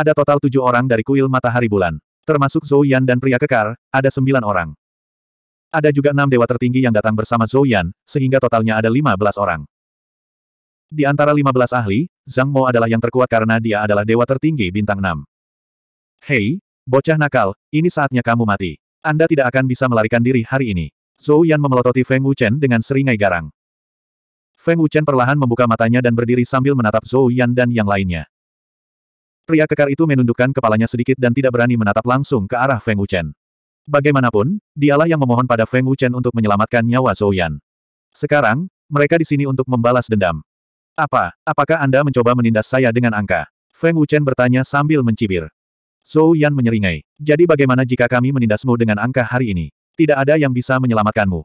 Ada total tujuh orang dari kuil matahari bulan. Termasuk Zhou Yan dan pria kekar, ada sembilan orang. Ada juga enam dewa tertinggi yang datang bersama Zhou Yan, sehingga totalnya ada lima belas orang. Di antara lima belas ahli, Zhang Mo adalah yang terkuat karena dia adalah dewa tertinggi bintang enam. Hei, bocah nakal, ini saatnya kamu mati. Anda tidak akan bisa melarikan diri hari ini. Zhou Yan memelototi Feng Wuchen dengan seringai garang. Feng Wuchen perlahan membuka matanya dan berdiri sambil menatap Zhou Yan dan yang lainnya. Pria kekar itu menundukkan kepalanya sedikit dan tidak berani menatap langsung ke arah Feng Wuchen. Bagaimanapun, dialah yang memohon pada Feng Wuchen untuk menyelamatkan nyawa Zhou Yan. Sekarang, mereka di sini untuk membalas dendam. Apa, apakah Anda mencoba menindas saya dengan angka? Feng Wuchen bertanya sambil mencibir. Zhou Yan menyeringai. Jadi bagaimana jika kami menindasmu dengan angka hari ini? Tidak ada yang bisa menyelamatkanmu.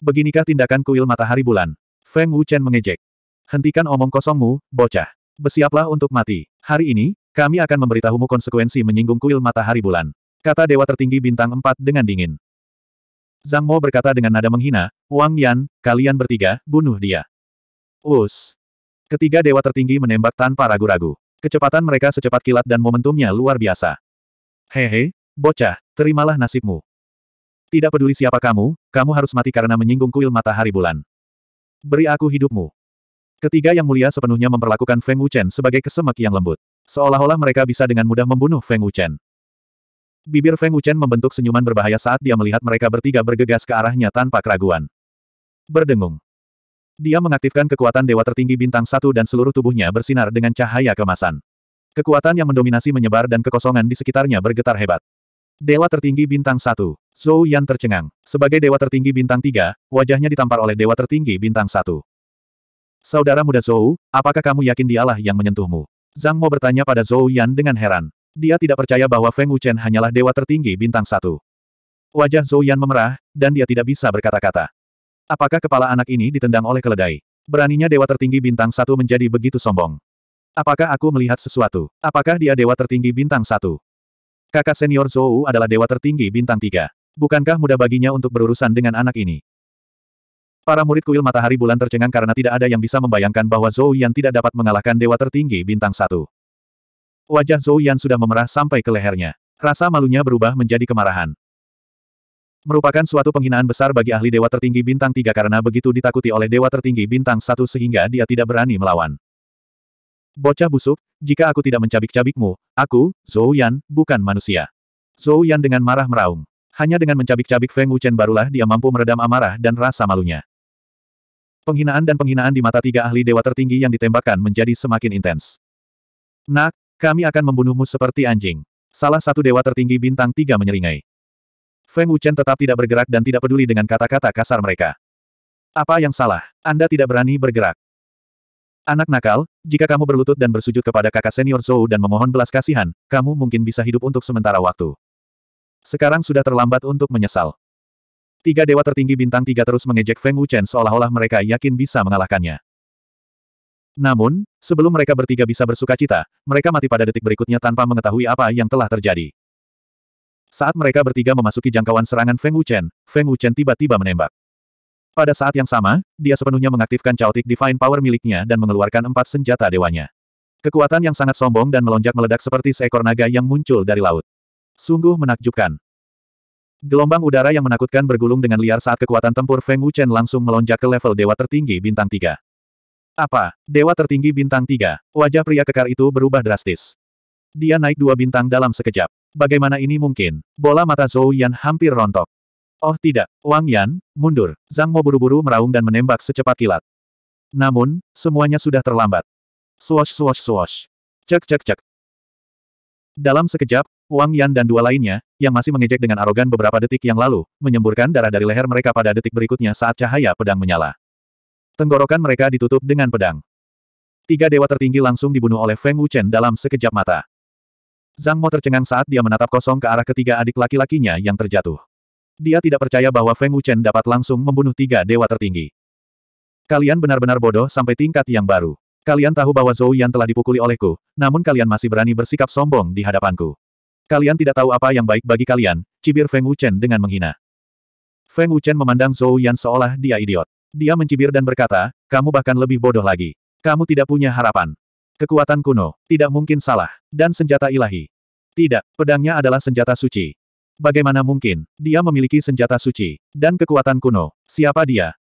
Beginikah tindakan kuil matahari bulan? Feng Wuchen mengejek. Hentikan omong kosongmu, bocah. Bersiaplah untuk mati. Hari ini, kami akan memberitahumu konsekuensi menyinggung kuil matahari bulan. Kata Dewa Tertinggi Bintang empat dengan dingin. Zhang Mo berkata dengan nada menghina, Wang Yan, kalian bertiga, bunuh dia. Us. Ketiga Dewa Tertinggi menembak tanpa ragu-ragu. Kecepatan mereka secepat kilat dan momentumnya luar biasa. Hehe, bocah, terimalah nasibmu. Tidak peduli siapa kamu, kamu harus mati karena menyinggung kuil matahari bulan. Beri aku hidupmu. Ketiga yang mulia sepenuhnya memperlakukan Feng Wuchen sebagai kesemek yang lembut. Seolah-olah mereka bisa dengan mudah membunuh Feng Wuchen. Bibir Feng Wuchen membentuk senyuman berbahaya saat dia melihat mereka bertiga bergegas ke arahnya tanpa keraguan. Berdengung. Dia mengaktifkan kekuatan dewa tertinggi bintang satu dan seluruh tubuhnya bersinar dengan cahaya kemasan. Kekuatan yang mendominasi menyebar dan kekosongan di sekitarnya bergetar hebat. Dewa tertinggi bintang satu, Zhou Yan tercengang. Sebagai dewa tertinggi bintang tiga, wajahnya ditampar oleh dewa tertinggi bintang satu. Saudara muda Zhou, apakah kamu yakin dialah yang menyentuhmu? Zhang Mo bertanya pada Zhou Yan dengan heran. Dia tidak percaya bahwa Feng Wuchen hanyalah dewa tertinggi bintang satu. Wajah Zhou Yan memerah, dan dia tidak bisa berkata-kata. Apakah kepala anak ini ditendang oleh keledai? Beraninya dewa tertinggi bintang satu menjadi begitu sombong. Apakah aku melihat sesuatu? Apakah dia dewa tertinggi bintang satu? Kakak senior Zhou adalah dewa tertinggi bintang tiga. Bukankah mudah baginya untuk berurusan dengan anak ini? Para murid kuil matahari bulan tercengang karena tidak ada yang bisa membayangkan bahwa Zhou Yan tidak dapat mengalahkan dewa tertinggi bintang satu. Wajah Zhou Yan sudah memerah sampai ke lehernya. Rasa malunya berubah menjadi kemarahan. Merupakan suatu penghinaan besar bagi ahli dewa tertinggi bintang tiga karena begitu ditakuti oleh dewa tertinggi bintang satu sehingga dia tidak berani melawan. Bocah busuk, jika aku tidak mencabik-cabikmu, aku, Zhou Yan, bukan manusia. Zhou Yan dengan marah meraung. Hanya dengan mencabik-cabik Feng Wuchen barulah dia mampu meredam amarah dan rasa malunya. Penghinaan dan penghinaan di mata tiga ahli dewa tertinggi yang ditembakkan menjadi semakin intens. Nak, kami akan membunuhmu seperti anjing. Salah satu dewa tertinggi bintang tiga menyeringai. Feng Wuchen tetap tidak bergerak dan tidak peduli dengan kata-kata kasar mereka. Apa yang salah? Anda tidak berani bergerak. Anak nakal, jika kamu berlutut dan bersujud kepada kakak senior Zhou dan memohon belas kasihan, kamu mungkin bisa hidup untuk sementara waktu. Sekarang sudah terlambat untuk menyesal. Tiga dewa tertinggi bintang tiga terus mengejek Feng Wuchen seolah-olah mereka yakin bisa mengalahkannya. Namun, sebelum mereka bertiga bisa bersuka cita, mereka mati pada detik berikutnya tanpa mengetahui apa yang telah terjadi. Saat mereka bertiga memasuki jangkauan serangan Feng Wuchen, Feng Wuchen tiba-tiba menembak. Pada saat yang sama, dia sepenuhnya mengaktifkan Chaotic Divine Power miliknya dan mengeluarkan empat senjata dewanya. Kekuatan yang sangat sombong dan melonjak meledak seperti seekor naga yang muncul dari laut. Sungguh menakjubkan. Gelombang udara yang menakutkan bergulung dengan liar saat kekuatan tempur Feng Wuchen langsung melonjak ke level dewa tertinggi bintang 3. Apa? Dewa tertinggi bintang 3. Wajah pria kekar itu berubah drastis. Dia naik dua bintang dalam sekejap. Bagaimana ini mungkin? Bola mata Zhou Yan hampir rontok. Oh tidak, Wang Yan, mundur. Zhang Mo buru-buru meraung dan menembak secepat kilat. Namun, semuanya sudah terlambat. Swash swash swash. Cek cek cek. Dalam sekejap, Wang Yan dan dua lainnya, yang masih mengejek dengan arogan beberapa detik yang lalu, menyemburkan darah dari leher mereka pada detik berikutnya saat cahaya pedang menyala. Tenggorokan mereka ditutup dengan pedang. Tiga dewa tertinggi langsung dibunuh oleh Feng Wuchen dalam sekejap mata. Zhang Mo tercengang saat dia menatap kosong ke arah ketiga adik laki-lakinya yang terjatuh. Dia tidak percaya bahwa Feng Wuchen dapat langsung membunuh tiga dewa tertinggi. Kalian benar-benar bodoh sampai tingkat yang baru. Kalian tahu bahwa Zhou Yan telah dipukuli olehku, namun kalian masih berani bersikap sombong di hadapanku. Kalian tidak tahu apa yang baik bagi kalian, cibir Feng Wuchen dengan menghina. Feng Wuchen memandang Zhou Yan seolah dia idiot. Dia mencibir dan berkata, kamu bahkan lebih bodoh lagi. Kamu tidak punya harapan. Kekuatan kuno, tidak mungkin salah, dan senjata ilahi. Tidak, pedangnya adalah senjata suci. Bagaimana mungkin, dia memiliki senjata suci, dan kekuatan kuno, siapa dia?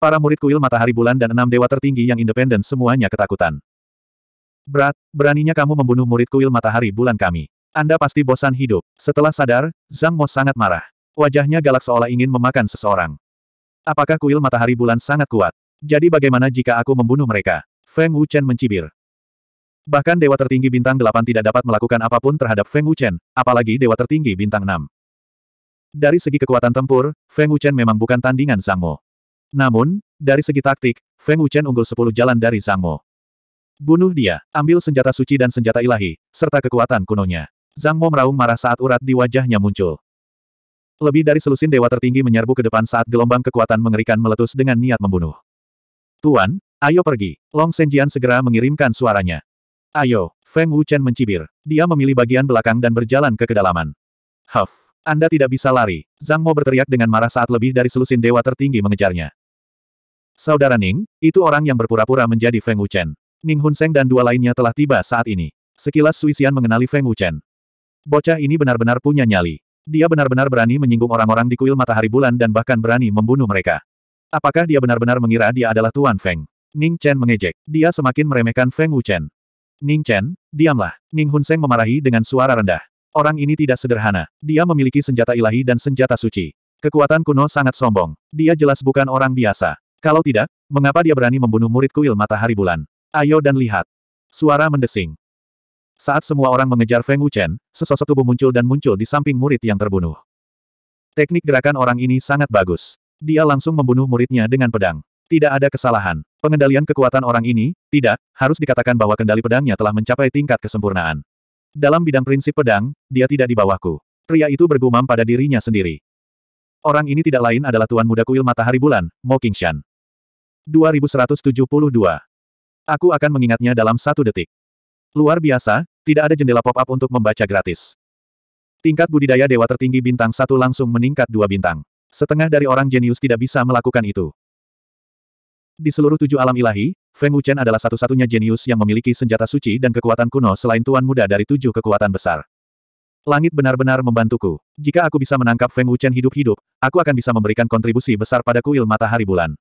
Para murid kuil matahari bulan dan enam dewa tertinggi yang independen semuanya ketakutan. Berat, beraninya kamu membunuh murid kuil matahari bulan kami. Anda pasti bosan hidup. Setelah sadar, Zhang Mo sangat marah. Wajahnya galak seolah ingin memakan seseorang. Apakah kuil matahari bulan sangat kuat? Jadi bagaimana jika aku membunuh mereka? Feng Wuchen mencibir. Bahkan dewa tertinggi bintang 8 tidak dapat melakukan apapun terhadap Feng Wuchen, apalagi dewa tertinggi bintang 6. Dari segi kekuatan tempur, Feng Wuchen memang bukan tandingan Zhang Mo. Namun, dari segi taktik, Feng Wuchen unggul 10 jalan dari Zhang Mo. Bunuh dia, ambil senjata suci dan senjata ilahi, serta kekuatan kunonya. Zhang Mo meraung marah saat urat di wajahnya muncul. Lebih dari selusin dewa tertinggi menyerbu ke depan saat gelombang kekuatan mengerikan meletus dengan niat membunuh. Tuan, ayo pergi. Long Senjian segera mengirimkan suaranya. Ayo, Feng Wuchen mencibir. Dia memilih bagian belakang dan berjalan ke kedalaman. Huff, Anda tidak bisa lari. Zhang Mo berteriak dengan marah saat lebih dari selusin dewa tertinggi mengejarnya. Saudara Ning, itu orang yang berpura-pura menjadi Feng Wuchen. Ning Hun Seng dan dua lainnya telah tiba saat ini. Sekilas Suisian mengenali Feng Wuchen. Bocah ini benar-benar punya nyali. Dia benar-benar berani menyinggung orang-orang di kuil matahari bulan dan bahkan berani membunuh mereka. Apakah dia benar-benar mengira dia adalah Tuan Feng? Ning Chen mengejek. Dia semakin meremehkan Feng Wuchen. Ning Chen, diamlah. Ning Hun Seng memarahi dengan suara rendah. Orang ini tidak sederhana. Dia memiliki senjata ilahi dan senjata suci. Kekuatan kuno sangat sombong. Dia jelas bukan orang biasa. Kalau tidak, mengapa dia berani membunuh murid kuil matahari bulan? Ayo dan lihat. Suara mendesing. Saat semua orang mengejar Feng Wuchen, sesosok tubuh muncul dan muncul di samping murid yang terbunuh. Teknik gerakan orang ini sangat bagus. Dia langsung membunuh muridnya dengan pedang. Tidak ada kesalahan. Pengendalian kekuatan orang ini, tidak, harus dikatakan bahwa kendali pedangnya telah mencapai tingkat kesempurnaan. Dalam bidang prinsip pedang, dia tidak di bawahku. Pria itu bergumam pada dirinya sendiri. Orang ini tidak lain adalah Tuan Muda Kuil Matahari Bulan, Mo Qingshan. 2172. Aku akan mengingatnya dalam satu detik. Luar biasa, tidak ada jendela pop-up untuk membaca gratis. Tingkat budidaya dewa tertinggi bintang satu langsung meningkat dua bintang. Setengah dari orang jenius tidak bisa melakukan itu. Di seluruh tujuh alam ilahi, Feng Wuchen adalah satu-satunya jenius yang memiliki senjata suci dan kekuatan kuno selain Tuan Muda dari tujuh kekuatan besar. Langit benar-benar membantuku. Jika aku bisa menangkap Feng Wuchen hidup-hidup, aku akan bisa memberikan kontribusi besar pada kuil matahari bulan.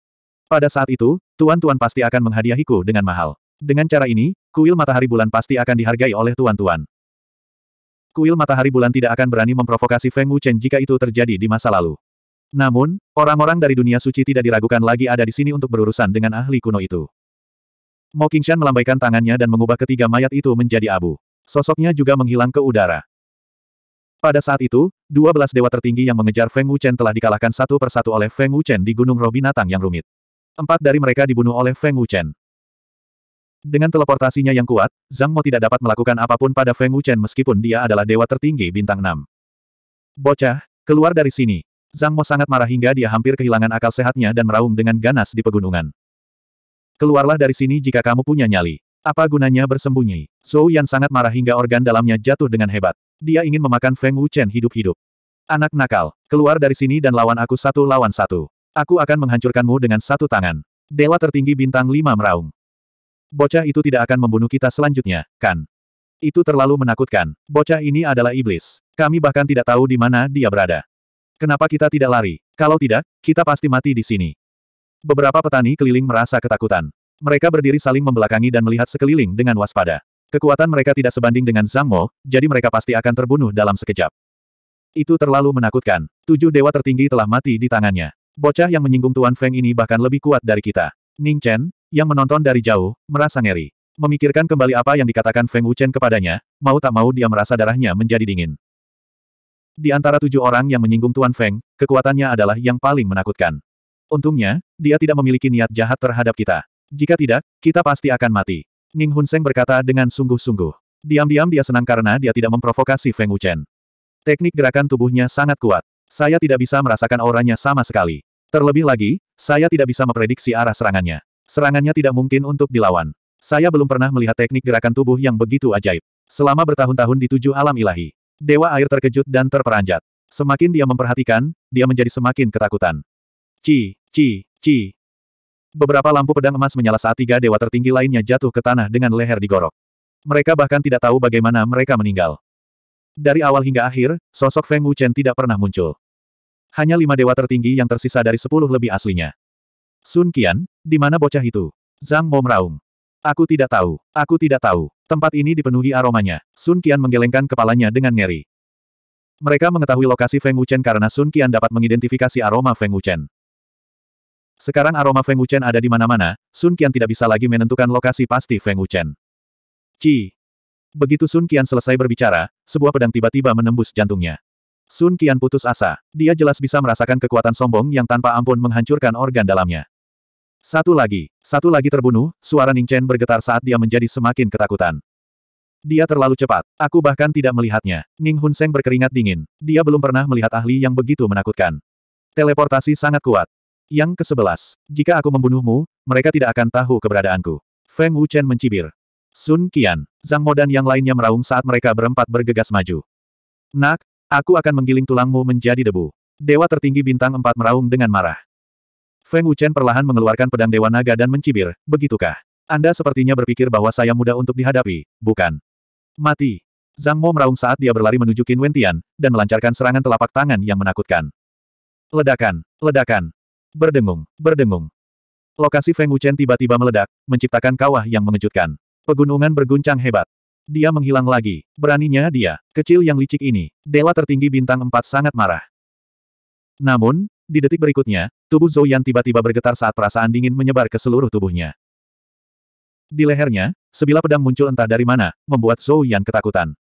Pada saat itu, tuan-tuan pasti akan menghadiahiku dengan mahal. Dengan cara ini, kuil matahari bulan pasti akan dihargai oleh tuan-tuan. Kuil matahari bulan tidak akan berani memprovokasi Feng Wuchen jika itu terjadi di masa lalu. Namun, orang-orang dari dunia suci tidak diragukan lagi ada di sini untuk berurusan dengan ahli kuno itu. Mo Qingshan melambaikan tangannya dan mengubah ketiga mayat itu menjadi abu. Sosoknya juga menghilang ke udara. Pada saat itu, 12 dewa tertinggi yang mengejar Feng Wuchen telah dikalahkan satu persatu oleh Feng Wuchen di Gunung Roh Binatang yang rumit. Empat dari mereka dibunuh oleh Feng Wuchen. Dengan teleportasinya yang kuat, Zhang Mo tidak dapat melakukan apapun pada Feng Wuchen meskipun dia adalah dewa tertinggi bintang 6. Bocah, keluar dari sini. Zhang Mo sangat marah hingga dia hampir kehilangan akal sehatnya dan meraung dengan ganas di pegunungan. Keluarlah dari sini jika kamu punya nyali. Apa gunanya bersembunyi? Zhou Yan sangat marah hingga organ dalamnya jatuh dengan hebat. Dia ingin memakan Feng Wuchen hidup-hidup. Anak nakal, keluar dari sini dan lawan aku satu lawan satu. Aku akan menghancurkanmu dengan satu tangan. Dewa tertinggi bintang lima meraung. Bocah itu tidak akan membunuh kita selanjutnya, kan? Itu terlalu menakutkan. Bocah ini adalah iblis. Kami bahkan tidak tahu di mana dia berada. Kenapa kita tidak lari? Kalau tidak, kita pasti mati di sini. Beberapa petani keliling merasa ketakutan. Mereka berdiri saling membelakangi dan melihat sekeliling dengan waspada. Kekuatan mereka tidak sebanding dengan Zhang Mo, jadi mereka pasti akan terbunuh dalam sekejap. Itu terlalu menakutkan. Tujuh dewa tertinggi telah mati di tangannya. Bocah yang menyinggung Tuan Feng ini bahkan lebih kuat dari kita. Ning Chen, yang menonton dari jauh, merasa ngeri. Memikirkan kembali apa yang dikatakan Feng Wuchen kepadanya, mau tak mau dia merasa darahnya menjadi dingin. Di antara tujuh orang yang menyinggung Tuan Feng, kekuatannya adalah yang paling menakutkan. Untungnya, dia tidak memiliki niat jahat terhadap kita. Jika tidak, kita pasti akan mati. Ning Hun Seng berkata dengan sungguh-sungguh. Diam-diam dia senang karena dia tidak memprovokasi Feng Wuchen. Teknik gerakan tubuhnya sangat kuat. Saya tidak bisa merasakan auranya sama sekali. Terlebih lagi, saya tidak bisa memprediksi arah serangannya. Serangannya tidak mungkin untuk dilawan. Saya belum pernah melihat teknik gerakan tubuh yang begitu ajaib. Selama bertahun-tahun di tujuh alam ilahi. Dewa air terkejut dan terperanjat. Semakin dia memperhatikan, dia menjadi semakin ketakutan. Ci, ci, ci. Beberapa lampu pedang emas menyala saat tiga dewa tertinggi lainnya jatuh ke tanah dengan leher digorok. Mereka bahkan tidak tahu bagaimana mereka meninggal. Dari awal hingga akhir, sosok Feng Wuchen tidak pernah muncul. Hanya lima dewa tertinggi yang tersisa dari sepuluh lebih aslinya. Sun Qian, di mana bocah itu? Zhang Mo meraung. Aku tidak tahu, aku tidak tahu. Tempat ini dipenuhi aromanya. Sun Qian menggelengkan kepalanya dengan ngeri. Mereka mengetahui lokasi Feng Wuchen karena Sun Qian dapat mengidentifikasi aroma Feng Wuchen. Sekarang aroma Feng Wuchen ada di mana-mana, Sun Qian tidak bisa lagi menentukan lokasi pasti Feng Wuchen. Ci. Begitu Sun Qian selesai berbicara, sebuah pedang tiba-tiba menembus jantungnya. Sun Qian putus asa. Dia jelas bisa merasakan kekuatan sombong yang tanpa ampun menghancurkan organ dalamnya. Satu lagi, satu lagi terbunuh, suara Ning Chen bergetar saat dia menjadi semakin ketakutan. Dia terlalu cepat, aku bahkan tidak melihatnya. Ning Hun Seng berkeringat dingin, dia belum pernah melihat ahli yang begitu menakutkan. Teleportasi sangat kuat. Yang ke sebelas. jika aku membunuhmu, mereka tidak akan tahu keberadaanku. Feng Wuchen mencibir. Sun Qian, Zhang Mo dan yang lainnya meraung saat mereka berempat bergegas maju. Nak, aku akan menggiling tulangmu menjadi debu. Dewa tertinggi bintang empat meraung dengan marah. Feng Wuchen perlahan mengeluarkan pedang Dewa Naga dan mencibir, begitukah? Anda sepertinya berpikir bahwa saya mudah untuk dihadapi, bukan? Mati. Zhang Mo meraung saat dia berlari menuju Qin Wentian, dan melancarkan serangan telapak tangan yang menakutkan. Ledakan, ledakan. Berdengung, berdengung. Lokasi Feng Wuchen tiba-tiba meledak, menciptakan kawah yang mengejutkan. Pegunungan berguncang hebat. Dia menghilang lagi. Beraninya dia, kecil yang licik ini. Dewa tertinggi bintang empat sangat marah. Namun, di detik berikutnya, tubuh Zhou Yan tiba-tiba bergetar saat perasaan dingin menyebar ke seluruh tubuhnya. Di lehernya, sebilah pedang muncul entah dari mana, membuat Zhou Yan ketakutan.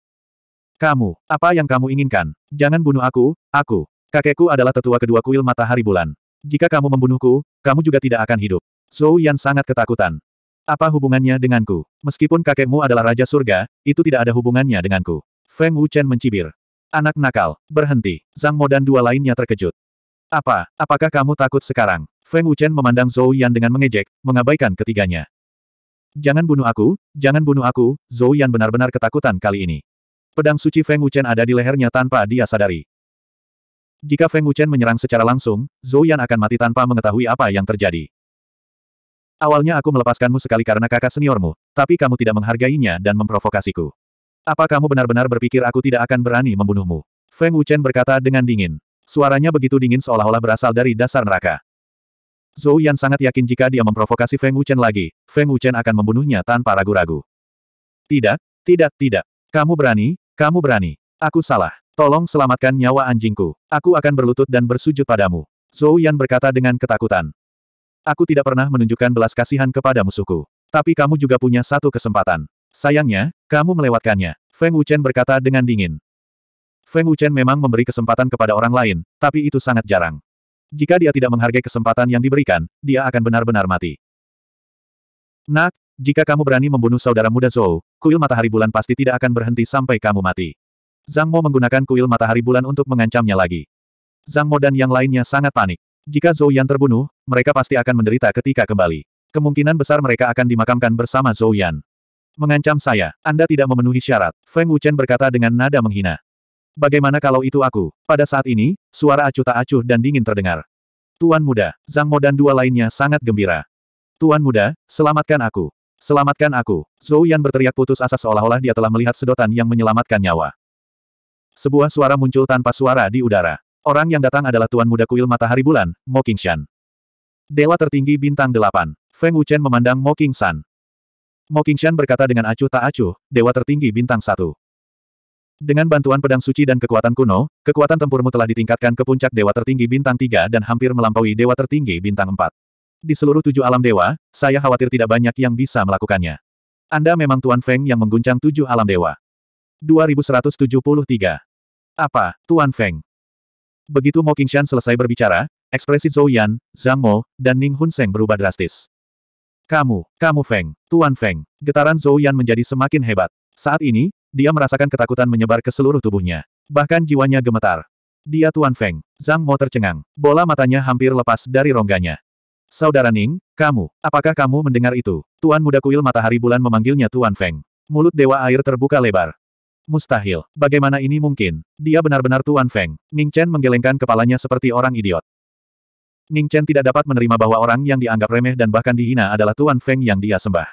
Kamu, apa yang kamu inginkan? Jangan bunuh aku, aku. Kakekku adalah tetua kedua kuil matahari bulan. Jika kamu membunuhku, kamu juga tidak akan hidup. Zhou Yan sangat ketakutan. Apa hubungannya denganku? Meskipun kakekmu adalah Raja Surga, itu tidak ada hubungannya denganku. Feng Wuchen mencibir. Anak nakal, berhenti. Zhang Mo dan dua lainnya terkejut. Apa, apakah kamu takut sekarang? Feng Wuchen memandang Zhou Yan dengan mengejek, mengabaikan ketiganya. Jangan bunuh aku, jangan bunuh aku, Zhou Yan benar-benar ketakutan kali ini. Pedang suci Feng Wuchen ada di lehernya tanpa dia sadari. Jika Feng Wuchen menyerang secara langsung, Zhou Yan akan mati tanpa mengetahui apa yang terjadi. Awalnya aku melepaskanmu sekali karena kakak seniormu, tapi kamu tidak menghargainya dan memprovokasiku. Apa kamu benar-benar berpikir aku tidak akan berani membunuhmu? Feng Wuchen berkata dengan dingin. Suaranya begitu dingin seolah-olah berasal dari dasar neraka. Zhou Yan sangat yakin jika dia memprovokasi Feng Wuchen lagi, Feng Wuchen akan membunuhnya tanpa ragu-ragu. Tidak, tidak, tidak. Kamu berani, kamu berani. Aku salah. Tolong selamatkan nyawa anjingku. Aku akan berlutut dan bersujud padamu. Zhou Yan berkata dengan ketakutan. Aku tidak pernah menunjukkan belas kasihan kepada musuhku. Tapi kamu juga punya satu kesempatan. Sayangnya, kamu melewatkannya. Feng Wuchen berkata dengan dingin. Feng Wuchen memang memberi kesempatan kepada orang lain, tapi itu sangat jarang. Jika dia tidak menghargai kesempatan yang diberikan, dia akan benar-benar mati. Nak, jika kamu berani membunuh saudara muda Zhou, kuil matahari bulan pasti tidak akan berhenti sampai kamu mati. Zhang Mo menggunakan kuil matahari bulan untuk mengancamnya lagi. Zhang Mo dan yang lainnya sangat panik. Jika Zhou Yan terbunuh, mereka pasti akan menderita ketika kembali. Kemungkinan besar mereka akan dimakamkan bersama Zhou Yan. Mengancam saya, Anda tidak memenuhi syarat, Feng Wuchen berkata dengan nada menghina. Bagaimana kalau itu aku? Pada saat ini, suara acuh tak acuh dan dingin terdengar. Tuan muda, Zhang Mo dan dua lainnya sangat gembira. Tuan muda, selamatkan aku. Selamatkan aku. Zhou Yan berteriak putus asa seolah-olah dia telah melihat sedotan yang menyelamatkan nyawa. Sebuah suara muncul tanpa suara di udara. Orang yang datang adalah Tuan Muda Kuil Matahari Bulan, Mo Qingshan. Dewa tertinggi bintang delapan. Feng Wuchen memandang Mo Qingshan. Mo Qingshan berkata dengan acuh tak acuh, Dewa tertinggi bintang satu. Dengan bantuan pedang suci dan kekuatan kuno, kekuatan tempurmu telah ditingkatkan ke puncak dewa tertinggi bintang 3 dan hampir melampaui dewa tertinggi bintang 4. Di seluruh tujuh alam dewa, saya khawatir tidak banyak yang bisa melakukannya. Anda memang Tuan Feng yang mengguncang tujuh alam dewa. 2173. Apa, Tuan Feng? Begitu Mo Qingshan selesai berbicara, ekspresi Zhou Yan, Zhang Mo, dan Ning Hun Seng berubah drastis. Kamu, kamu Feng, Tuan Feng. Getaran Zhou Yan menjadi semakin hebat. Saat ini, dia merasakan ketakutan menyebar ke seluruh tubuhnya. Bahkan jiwanya gemetar. Dia Tuan Feng. Zhang Mo tercengang. Bola matanya hampir lepas dari rongganya. Saudara Ning, kamu, apakah kamu mendengar itu? Tuan muda kuil matahari bulan memanggilnya Tuan Feng. Mulut dewa air terbuka lebar. Mustahil. Bagaimana ini mungkin? Dia benar-benar Tuan Feng. Ning Chen menggelengkan kepalanya seperti orang idiot. Ning Chen tidak dapat menerima bahwa orang yang dianggap remeh dan bahkan dihina adalah Tuan Feng yang dia sembah.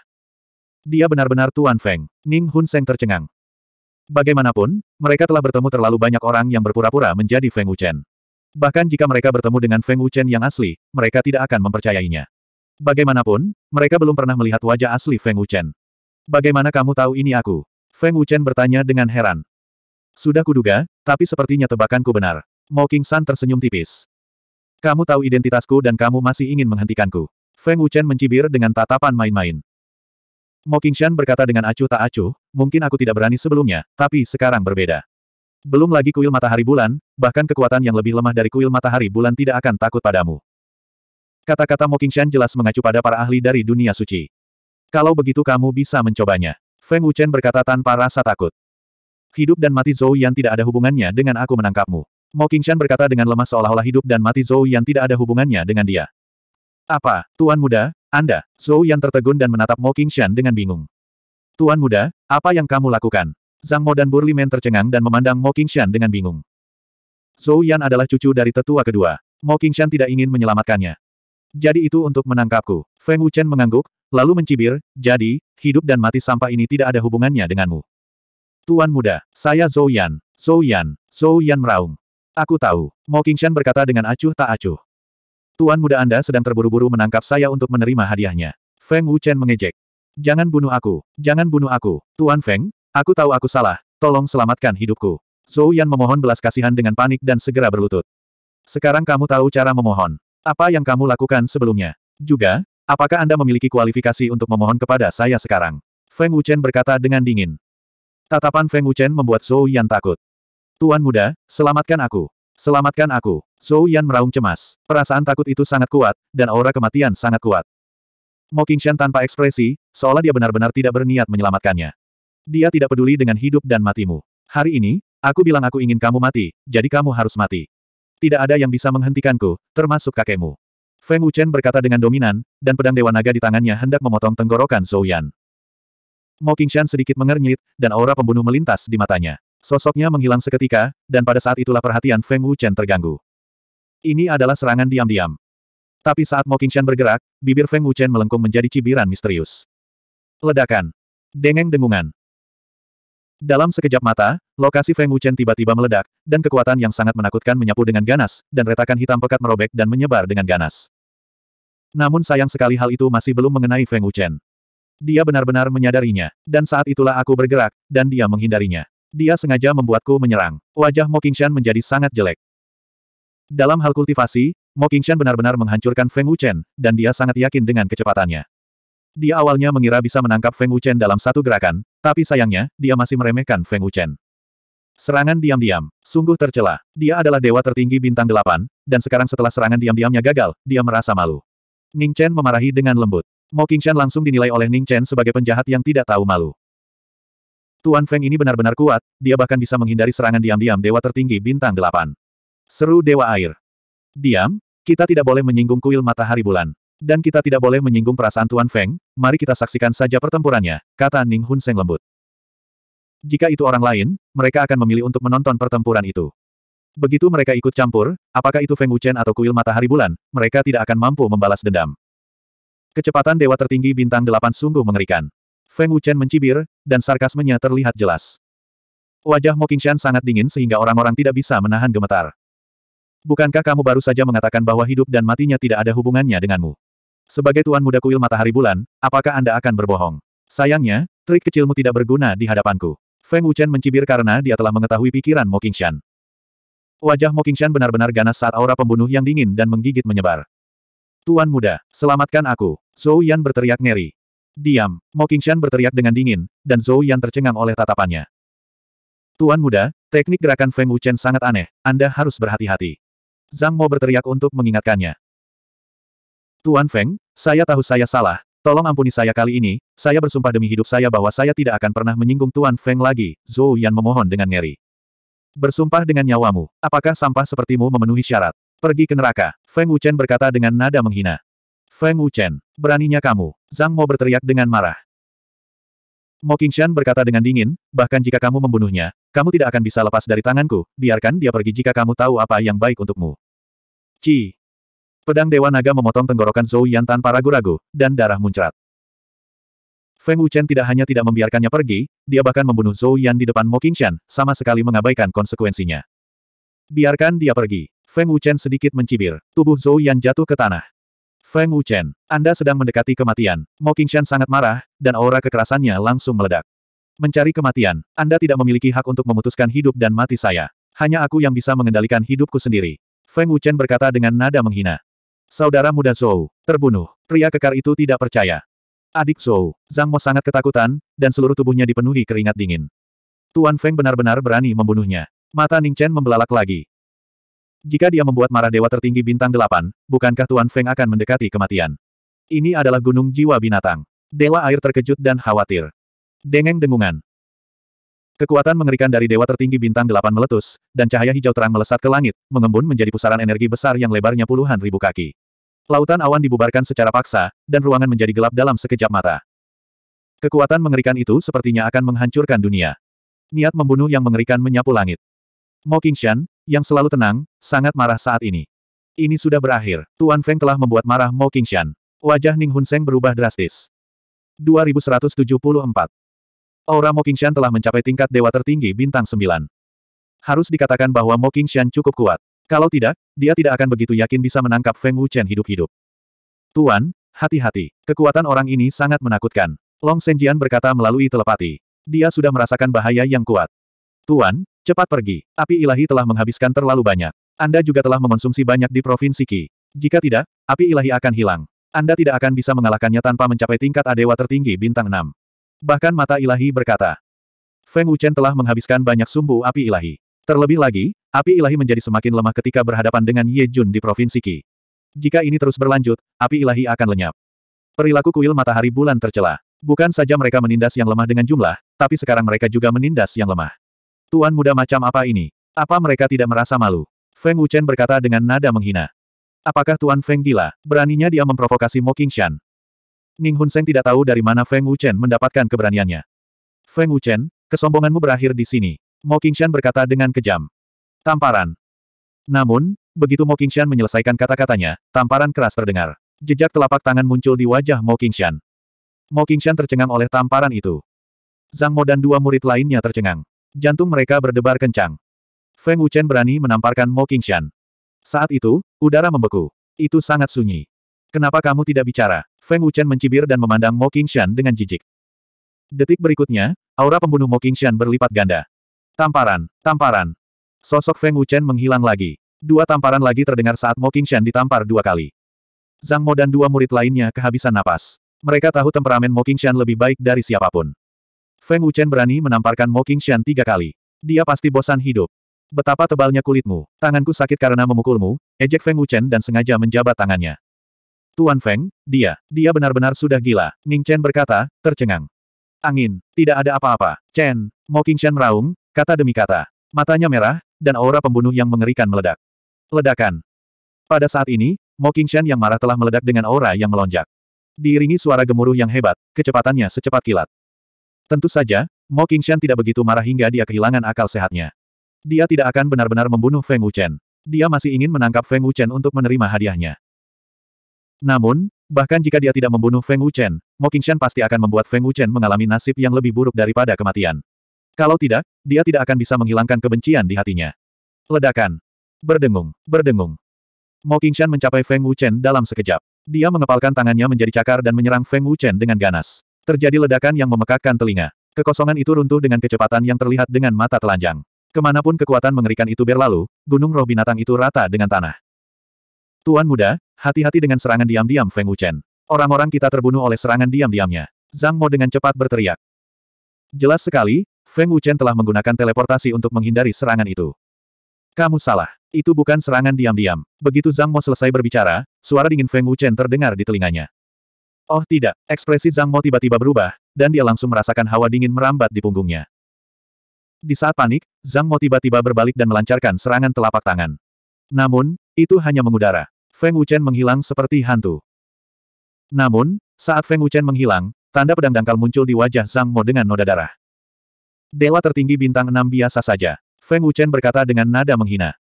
Dia benar-benar Tuan Feng. Ning Hun Seng tercengang. Bagaimanapun, mereka telah bertemu terlalu banyak orang yang berpura-pura menjadi Feng Wuchen. Bahkan jika mereka bertemu dengan Feng Wuchen yang asli, mereka tidak akan mempercayainya. Bagaimanapun, mereka belum pernah melihat wajah asli Feng Wuchen. Bagaimana kamu tahu ini aku? Feng Wuchen bertanya dengan heran. Sudah kuduga, tapi sepertinya tebakanku benar. Mo King San tersenyum tipis. Kamu tahu identitasku dan kamu masih ingin menghentikanku. Feng Wuchen mencibir dengan tatapan main-main. Mo Qingshan berkata dengan acuh tak acuh, mungkin aku tidak berani sebelumnya, tapi sekarang berbeda. Belum lagi kuil matahari bulan, bahkan kekuatan yang lebih lemah dari kuil matahari bulan tidak akan takut padamu. Kata-kata Mokingshan jelas mengacu pada para ahli dari dunia suci. Kalau begitu kamu bisa mencobanya. Feng Wuchen berkata tanpa rasa takut. Hidup dan mati Zhou Yan tidak ada hubungannya dengan aku menangkapmu. Mokingshan berkata dengan lemah seolah-olah hidup dan mati Zhou Yan tidak ada hubungannya dengan dia. Apa, Tuan Muda, Anda? Zhou Yan tertegun dan menatap Mokingshan dengan bingung. Tuan muda, apa yang kamu lakukan? Zhang Mo dan Burlimen tercengang dan memandang Mo Qingshan dengan bingung. Zhou Yan adalah cucu dari tetua kedua. Mo Qingshan tidak ingin menyelamatkannya. Jadi itu untuk menangkapku. Feng Wuchen mengangguk, lalu mencibir, jadi, hidup dan mati sampah ini tidak ada hubungannya denganmu. Tuan muda, saya Zhou Yan. Zhou Yan. Zhou Yan meraung. Aku tahu. Mo Qingshan berkata dengan acuh tak acuh. Tuan muda Anda sedang terburu-buru menangkap saya untuk menerima hadiahnya. Feng Wuchen mengejek. Jangan bunuh aku, jangan bunuh aku, Tuan Feng, aku tahu aku salah, tolong selamatkan hidupku. Zhou Yan memohon belas kasihan dengan panik dan segera berlutut. Sekarang kamu tahu cara memohon. Apa yang kamu lakukan sebelumnya? Juga, apakah Anda memiliki kualifikasi untuk memohon kepada saya sekarang? Feng Wuchen berkata dengan dingin. Tatapan Feng Wuchen membuat Zhou Yan takut. Tuan muda, selamatkan aku. Selamatkan aku. Zhou Yan meraung cemas. Perasaan takut itu sangat kuat, dan aura kematian sangat kuat. Mo Qingshan tanpa ekspresi, seolah dia benar-benar tidak berniat menyelamatkannya. Dia tidak peduli dengan hidup dan matimu. Hari ini, aku bilang aku ingin kamu mati, jadi kamu harus mati. Tidak ada yang bisa menghentikanku, termasuk kakekmu. Feng Wuchen berkata dengan dominan, dan pedang Dewa Naga di tangannya hendak memotong tenggorokan Zhou Yan. Mo Qingshan sedikit mengernyit, dan aura pembunuh melintas di matanya. Sosoknya menghilang seketika, dan pada saat itulah perhatian Feng Wuchen terganggu. Ini adalah serangan diam-diam. Tapi saat Mokingshan bergerak, bibir Feng Wuchen melengkung menjadi cibiran misterius. Ledakan. Dengeng dengungan. Dalam sekejap mata, lokasi Feng Wuchen tiba-tiba meledak, dan kekuatan yang sangat menakutkan menyapu dengan ganas, dan retakan hitam pekat merobek dan menyebar dengan ganas. Namun sayang sekali hal itu masih belum mengenai Feng Wuchen. Dia benar-benar menyadarinya, dan saat itulah aku bergerak, dan dia menghindarinya. Dia sengaja membuatku menyerang. Wajah Mokingshan menjadi sangat jelek. Dalam hal kultivasi, Mo Qingshan benar-benar menghancurkan Feng Wuchen, dan dia sangat yakin dengan kecepatannya. Dia awalnya mengira bisa menangkap Feng Wuchen dalam satu gerakan, tapi sayangnya, dia masih meremehkan Feng Wuchen. Serangan diam-diam, sungguh tercela. Dia adalah dewa tertinggi bintang delapan, dan sekarang setelah serangan diam-diamnya gagal, dia merasa malu. Ning Chen memarahi dengan lembut. Mo Qingshan langsung dinilai oleh Ning Chen sebagai penjahat yang tidak tahu malu. Tuan Feng ini benar-benar kuat, dia bahkan bisa menghindari serangan diam-diam dewa tertinggi bintang delapan. Seru Dewa Air. Diam, kita tidak boleh menyinggung kuil matahari bulan. Dan kita tidak boleh menyinggung perasaan Tuan Feng, mari kita saksikan saja pertempurannya, kata Ning Hun Seng lembut. Jika itu orang lain, mereka akan memilih untuk menonton pertempuran itu. Begitu mereka ikut campur, apakah itu Feng Wuchen atau kuil matahari bulan, mereka tidak akan mampu membalas dendam. Kecepatan dewa tertinggi bintang delapan sungguh mengerikan. Feng Wuchen mencibir, dan sarkasmenya terlihat jelas. Wajah Mo Qingshan sangat dingin sehingga orang-orang tidak bisa menahan gemetar. Bukankah kamu baru saja mengatakan bahwa hidup dan matinya tidak ada hubungannya denganmu? Sebagai tuan muda kuil matahari bulan, apakah Anda akan berbohong? Sayangnya, trik kecilmu tidak berguna di hadapanku. Feng Wuchen mencibir karena dia telah mengetahui pikiran Mo Qingshan. Wajah Mo Qingshan benar-benar ganas saat aura pembunuh yang dingin dan menggigit menyebar. Tuan muda, selamatkan aku. Zhou Yan berteriak ngeri. Diam, Mo Qingshan berteriak dengan dingin, dan Zhou Yan tercengang oleh tatapannya. Tuan muda, teknik gerakan Feng Wuchen sangat aneh, Anda harus berhati-hati. Zhang Mo berteriak untuk mengingatkannya. Tuan Feng, saya tahu saya salah, tolong ampuni saya kali ini, saya bersumpah demi hidup saya bahwa saya tidak akan pernah menyinggung Tuan Feng lagi, Zhou Yan memohon dengan ngeri. Bersumpah dengan nyawamu, apakah sampah sepertimu memenuhi syarat? Pergi ke neraka, Feng Wuchen berkata dengan nada menghina. Feng Wuchen, beraninya kamu, Zhang Mo berteriak dengan marah. Mo Qingshan berkata dengan dingin, bahkan jika kamu membunuhnya, kamu tidak akan bisa lepas dari tanganku, biarkan dia pergi jika kamu tahu apa yang baik untukmu. Ci. Pedang Dewa Naga memotong tenggorokan Zhou Yan tanpa ragu-ragu, dan darah muncrat. Feng Wuchen tidak hanya tidak membiarkannya pergi, dia bahkan membunuh Zhou Yan di depan Mo Qingshan, sama sekali mengabaikan konsekuensinya. Biarkan dia pergi. Feng Wuchen sedikit mencibir. Tubuh Zhou Yan jatuh ke tanah. Feng Wuchen, Anda sedang mendekati kematian. Mo Qingshan sangat marah, dan aura kekerasannya langsung meledak. Mencari kematian, Anda tidak memiliki hak untuk memutuskan hidup dan mati saya. Hanya aku yang bisa mengendalikan hidupku sendiri. Feng Wuchen berkata dengan nada menghina. Saudara muda Zhou, terbunuh. Pria kekar itu tidak percaya. Adik Zhou, Zhang Mo sangat ketakutan, dan seluruh tubuhnya dipenuhi keringat dingin. Tuan Feng benar-benar berani membunuhnya. Mata Ning Chen membelalak lagi. Jika dia membuat marah dewa tertinggi bintang delapan, bukankah Tuan Feng akan mendekati kematian? Ini adalah gunung jiwa binatang. Dewa air terkejut dan khawatir. Dengeng dengungan. Kekuatan mengerikan dari dewa tertinggi bintang delapan meletus, dan cahaya hijau terang melesat ke langit, mengembun menjadi pusaran energi besar yang lebarnya puluhan ribu kaki. Lautan awan dibubarkan secara paksa, dan ruangan menjadi gelap dalam sekejap mata. Kekuatan mengerikan itu sepertinya akan menghancurkan dunia. Niat membunuh yang mengerikan menyapu langit. Mo Qingshan, yang selalu tenang, sangat marah saat ini. Ini sudah berakhir, Tuan Feng telah membuat marah Mo Qingshan. Wajah Ning Hun Seng berubah drastis. 2174 Aura Mo Qingshan telah mencapai tingkat dewa tertinggi bintang 9. Harus dikatakan bahwa Mo Qingshan cukup kuat. Kalau tidak, dia tidak akan begitu yakin bisa menangkap Feng Wuchen hidup-hidup. Tuan, hati-hati. Kekuatan orang ini sangat menakutkan. Long Senjian berkata melalui telepati. Dia sudah merasakan bahaya yang kuat. Tuan, Cepat pergi. Api ilahi telah menghabiskan terlalu banyak. Anda juga telah mengonsumsi banyak di Provinsi Qi. Jika tidak, api ilahi akan hilang. Anda tidak akan bisa mengalahkannya tanpa mencapai tingkat adewa tertinggi bintang 6. Bahkan mata ilahi berkata. Feng Wuchen telah menghabiskan banyak sumbu api ilahi. Terlebih lagi, api ilahi menjadi semakin lemah ketika berhadapan dengan Ye Jun di Provinsi Qi. Jika ini terus berlanjut, api ilahi akan lenyap. Perilaku kuil matahari bulan tercela. Bukan saja mereka menindas yang lemah dengan jumlah, tapi sekarang mereka juga menindas yang lemah. Tuan muda macam apa ini? Apa mereka tidak merasa malu? Feng Wuchen berkata dengan nada menghina. Apakah Tuan Feng gila? Beraninya dia memprovokasi Mo Qingshan. Ning Hun Seng tidak tahu dari mana Feng Wuchen mendapatkan keberaniannya. Feng Wuchen, kesombonganmu berakhir di sini. Mo Qingshan berkata dengan kejam. Tamparan. Namun, begitu Mo Qingshan menyelesaikan kata-katanya, tamparan keras terdengar. Jejak telapak tangan muncul di wajah Mo Qingshan. Mo Qingshan tercengang oleh tamparan itu. Zhang Mo dan dua murid lainnya tercengang. Jantung mereka berdebar kencang. Feng Wuchen berani menamparkan Mo Qingshan. Saat itu, udara membeku. Itu sangat sunyi. Kenapa kamu tidak bicara? Feng Wuchen mencibir dan memandang Mo Qingshan dengan jijik. Detik berikutnya, aura pembunuh Mo Qingshan berlipat ganda. Tamparan, tamparan. Sosok Feng Wuchen menghilang lagi. Dua tamparan lagi terdengar saat Mo Qingshan ditampar dua kali. Zhang Mo dan dua murid lainnya kehabisan napas. Mereka tahu temperamen Mo Qingshan lebih baik dari siapapun. Feng Wuchen berani menamparkan Mo Qingxian tiga kali. Dia pasti bosan hidup. Betapa tebalnya kulitmu, tanganku sakit karena memukulmu, ejek Feng Wuchen dan sengaja menjabat tangannya. Tuan Feng, dia, dia benar-benar sudah gila, Ning Chen berkata, tercengang. Angin, tidak ada apa-apa, Chen, Mo Qingxian meraung, kata demi kata. Matanya merah, dan aura pembunuh yang mengerikan meledak. Ledakan. Pada saat ini, Mo Qingxian yang marah telah meledak dengan aura yang melonjak. Diiringi suara gemuruh yang hebat, kecepatannya secepat kilat. Tentu saja, Mo Qingshan tidak begitu marah hingga dia kehilangan akal sehatnya. Dia tidak akan benar-benar membunuh Feng Wuchen. Dia masih ingin menangkap Feng Wuchen untuk menerima hadiahnya. Namun, bahkan jika dia tidak membunuh Feng Wuchen, Mo Qingshan pasti akan membuat Feng Wuchen mengalami nasib yang lebih buruk daripada kematian. Kalau tidak, dia tidak akan bisa menghilangkan kebencian di hatinya. Ledakan. Berdengung, berdengung. Mo Qingshan mencapai Feng Wuchen dalam sekejap. Dia mengepalkan tangannya menjadi cakar dan menyerang Feng Wuchen dengan ganas. Terjadi ledakan yang memekakkan telinga. Kekosongan itu runtuh dengan kecepatan yang terlihat dengan mata telanjang. Kemanapun kekuatan mengerikan itu berlalu, gunung roh binatang itu rata dengan tanah. Tuan muda, hati-hati dengan serangan diam-diam Feng Wuchen. Orang-orang kita terbunuh oleh serangan diam-diamnya. Zhang Mo dengan cepat berteriak. Jelas sekali, Feng Wuchen telah menggunakan teleportasi untuk menghindari serangan itu. Kamu salah. Itu bukan serangan diam-diam. Begitu Zhang Mo selesai berbicara, suara dingin Feng Wuchen terdengar di telinganya. Oh tidak, ekspresi Zhang Mo tiba-tiba berubah, dan dia langsung merasakan hawa dingin merambat di punggungnya. Di saat panik, Zhang Mo tiba-tiba berbalik dan melancarkan serangan telapak tangan. Namun, itu hanya mengudara. Feng Wuchen menghilang seperti hantu. Namun, saat Feng Wuchen menghilang, tanda pedang dangkal muncul di wajah Zhang Mo dengan noda darah. Dewa tertinggi bintang enam biasa saja. Feng Wuchen berkata dengan nada menghina.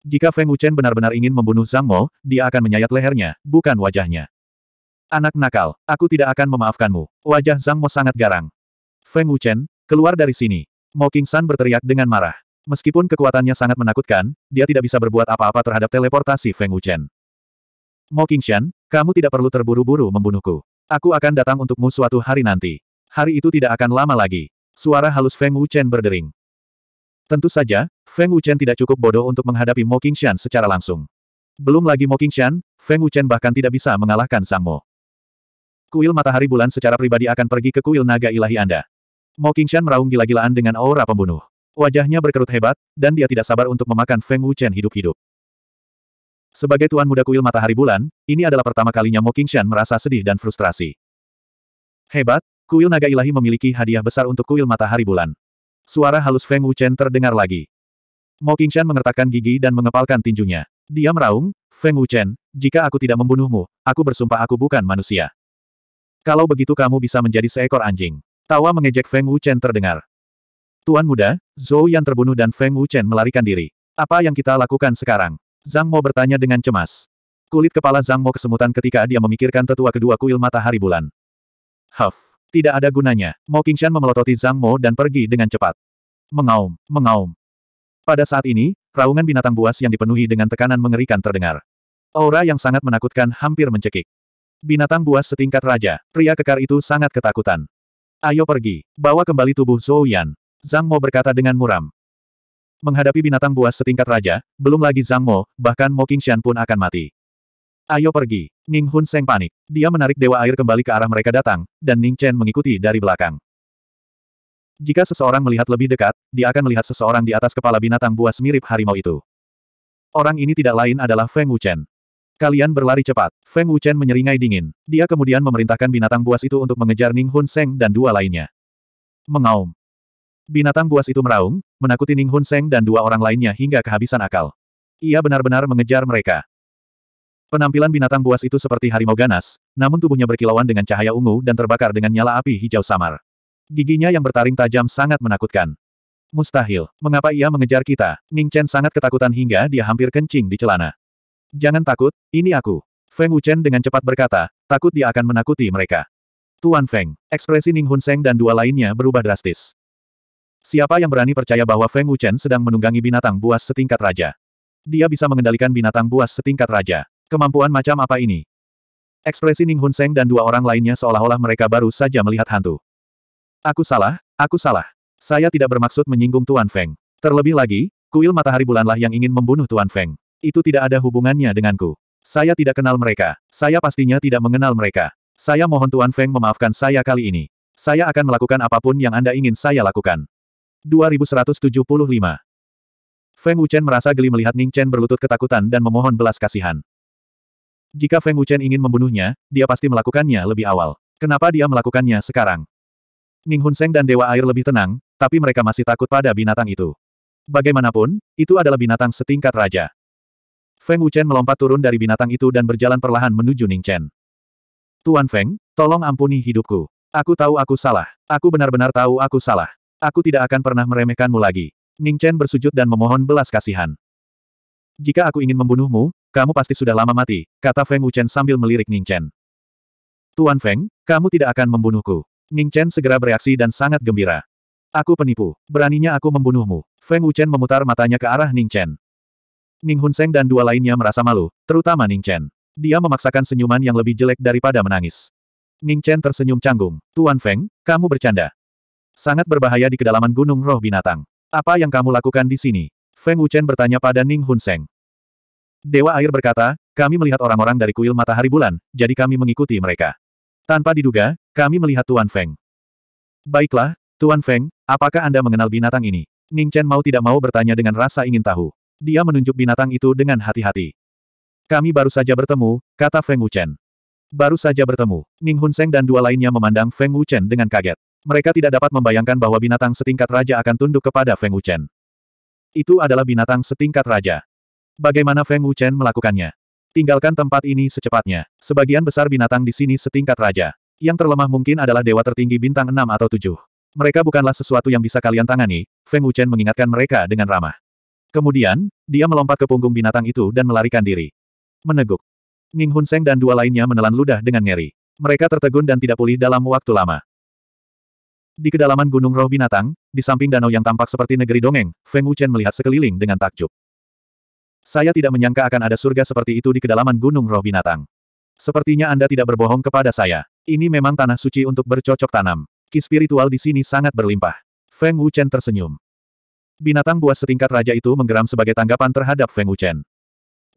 Jika Feng Wuchen benar-benar ingin membunuh Zhang Mo, dia akan menyayat lehernya, bukan wajahnya. Anak nakal, aku tidak akan memaafkanmu. Wajah Zhang Mo sangat garang. Feng Wuchen, keluar dari sini. Mo San berteriak dengan marah. Meskipun kekuatannya sangat menakutkan, dia tidak bisa berbuat apa-apa terhadap teleportasi Feng Wuchen. Mo Shan, kamu tidak perlu terburu-buru membunuhku. Aku akan datang untukmu suatu hari nanti. Hari itu tidak akan lama lagi. Suara halus Feng Wuchen berdering. Tentu saja, Feng Wuchen tidak cukup bodoh untuk menghadapi Mo Shan secara langsung. Belum lagi Mo Shan, Feng Wuchen bahkan tidak bisa mengalahkan Sang Mo. Kuil matahari bulan secara pribadi akan pergi ke kuil naga ilahi Anda. Mo Qingshan meraung gila-gilaan dengan aura pembunuh. Wajahnya berkerut hebat, dan dia tidak sabar untuk memakan Feng Wuchen hidup-hidup. Sebagai tuan muda kuil matahari bulan, ini adalah pertama kalinya Mo Qingshan merasa sedih dan frustrasi. Hebat, kuil naga ilahi memiliki hadiah besar untuk kuil matahari bulan. Suara halus Feng Wuchen terdengar lagi. Mo Qingshan mengertakkan gigi dan mengepalkan tinjunya. Dia meraung, Feng Wuchen, jika aku tidak membunuhmu, aku bersumpah aku bukan manusia. Kalau begitu kamu bisa menjadi seekor anjing. Tawa mengejek Feng Wuchen terdengar. Tuan muda, Zhou yang terbunuh dan Feng Wuchen melarikan diri. Apa yang kita lakukan sekarang? Zhang Mo bertanya dengan cemas. Kulit kepala Zhang Mo kesemutan ketika dia memikirkan tetua kedua kuil matahari bulan. Huff. Tidak ada gunanya. Mo Qingshan memelototi Zhang Mo dan pergi dengan cepat. Mengaum, mengaum. Pada saat ini, raungan binatang buas yang dipenuhi dengan tekanan mengerikan terdengar. Aura yang sangat menakutkan hampir mencekik. Binatang buas setingkat raja, pria kekar itu sangat ketakutan. Ayo pergi, bawa kembali tubuh Zhou Yan. Zhang Mo berkata dengan muram. Menghadapi binatang buas setingkat raja, belum lagi Zhang Mo, bahkan Mo Qingxian pun akan mati. Ayo pergi, Ning Hun Seng panik. Dia menarik dewa air kembali ke arah mereka datang, dan Ning Chen mengikuti dari belakang. Jika seseorang melihat lebih dekat, dia akan melihat seseorang di atas kepala binatang buas mirip harimau itu. Orang ini tidak lain adalah Feng Wuchen. Kalian berlari cepat. Feng Wuchen menyeringai dingin. Dia kemudian memerintahkan binatang buas itu untuk mengejar Ning Hun Seng dan dua lainnya. Mengaum. Binatang buas itu meraung, menakuti Ning Hun Seng dan dua orang lainnya hingga kehabisan akal. Ia benar-benar mengejar mereka. Penampilan binatang buas itu seperti harimau ganas, namun tubuhnya berkilauan dengan cahaya ungu dan terbakar dengan nyala api hijau samar. Giginya yang bertaring tajam sangat menakutkan. Mustahil, mengapa ia mengejar kita? Ning Chen sangat ketakutan hingga dia hampir kencing di celana. Jangan takut, ini aku. Feng Wuchen dengan cepat berkata, takut dia akan menakuti mereka. Tuan Feng, ekspresi Ning Hun Seng dan dua lainnya berubah drastis. Siapa yang berani percaya bahwa Feng Wuchen sedang menunggangi binatang buas setingkat raja? Dia bisa mengendalikan binatang buas setingkat raja. Kemampuan macam apa ini? Ekspresi Ning Hun Seng dan dua orang lainnya seolah-olah mereka baru saja melihat hantu. Aku salah, aku salah. Saya tidak bermaksud menyinggung Tuan Feng. Terlebih lagi, kuil matahari bulanlah yang ingin membunuh Tuan Feng. Itu tidak ada hubungannya denganku. Saya tidak kenal mereka. Saya pastinya tidak mengenal mereka. Saya mohon Tuan Feng memaafkan saya kali ini. Saya akan melakukan apapun yang Anda ingin saya lakukan. 2175 Feng Wuchen merasa geli melihat Ning Chen berlutut ketakutan dan memohon belas kasihan. Jika Feng Wuchen ingin membunuhnya, dia pasti melakukannya lebih awal. Kenapa dia melakukannya sekarang? Ning Hun Seng dan Dewa Air lebih tenang, tapi mereka masih takut pada binatang itu. Bagaimanapun, itu adalah binatang setingkat raja. Feng Wuchen melompat turun dari binatang itu dan berjalan perlahan menuju Ning Chen. Tuan Feng, tolong ampuni hidupku. Aku tahu aku salah. Aku benar-benar tahu aku salah. Aku tidak akan pernah meremehkanmu lagi. Ning Chen bersujud dan memohon belas kasihan. Jika aku ingin membunuhmu, kamu pasti sudah lama mati, kata Feng Wuchen sambil melirik Ning Chen. Tuan Feng, kamu tidak akan membunuhku. Ning Chen segera bereaksi dan sangat gembira. Aku penipu. Beraninya aku membunuhmu. Feng Wuchen memutar matanya ke arah Ning Chen. Ning Hun Seng dan dua lainnya merasa malu, terutama Ning Chen. Dia memaksakan senyuman yang lebih jelek daripada menangis. Ning Chen tersenyum canggung. Tuan Feng, kamu bercanda. Sangat berbahaya di kedalaman gunung roh binatang. Apa yang kamu lakukan di sini? Feng Wuchen bertanya pada Ning Hun Seng. Dewa Air berkata, kami melihat orang-orang dari kuil matahari bulan, jadi kami mengikuti mereka. Tanpa diduga, kami melihat Tuan Feng. Baiklah, Tuan Feng, apakah Anda mengenal binatang ini? Ning Chen mau tidak mau bertanya dengan rasa ingin tahu. Dia menunjuk binatang itu dengan hati-hati. Kami baru saja bertemu, kata Feng Wuchen. Baru saja bertemu, Ning Hun Seng dan dua lainnya memandang Feng Wuchen dengan kaget. Mereka tidak dapat membayangkan bahwa binatang setingkat raja akan tunduk kepada Feng Wuchen. Itu adalah binatang setingkat raja. Bagaimana Feng Wuchen melakukannya? Tinggalkan tempat ini secepatnya. Sebagian besar binatang di sini setingkat raja. Yang terlemah mungkin adalah dewa tertinggi bintang 6 atau 7. Mereka bukanlah sesuatu yang bisa kalian tangani, Feng Wuchen mengingatkan mereka dengan ramah. Kemudian, dia melompat ke punggung binatang itu dan melarikan diri. Meneguk. Ning Hun Seng dan dua lainnya menelan ludah dengan ngeri. Mereka tertegun dan tidak pulih dalam waktu lama. Di kedalaman Gunung Roh Binatang, di samping danau yang tampak seperti negeri dongeng, Feng Wuchen melihat sekeliling dengan takjub. Saya tidak menyangka akan ada surga seperti itu di kedalaman Gunung Roh Binatang. Sepertinya Anda tidak berbohong kepada saya. Ini memang tanah suci untuk bercocok tanam. Ki spiritual di sini sangat berlimpah. Feng Wuchen tersenyum. Binatang buas setingkat raja itu menggeram sebagai tanggapan terhadap Feng Wuchen.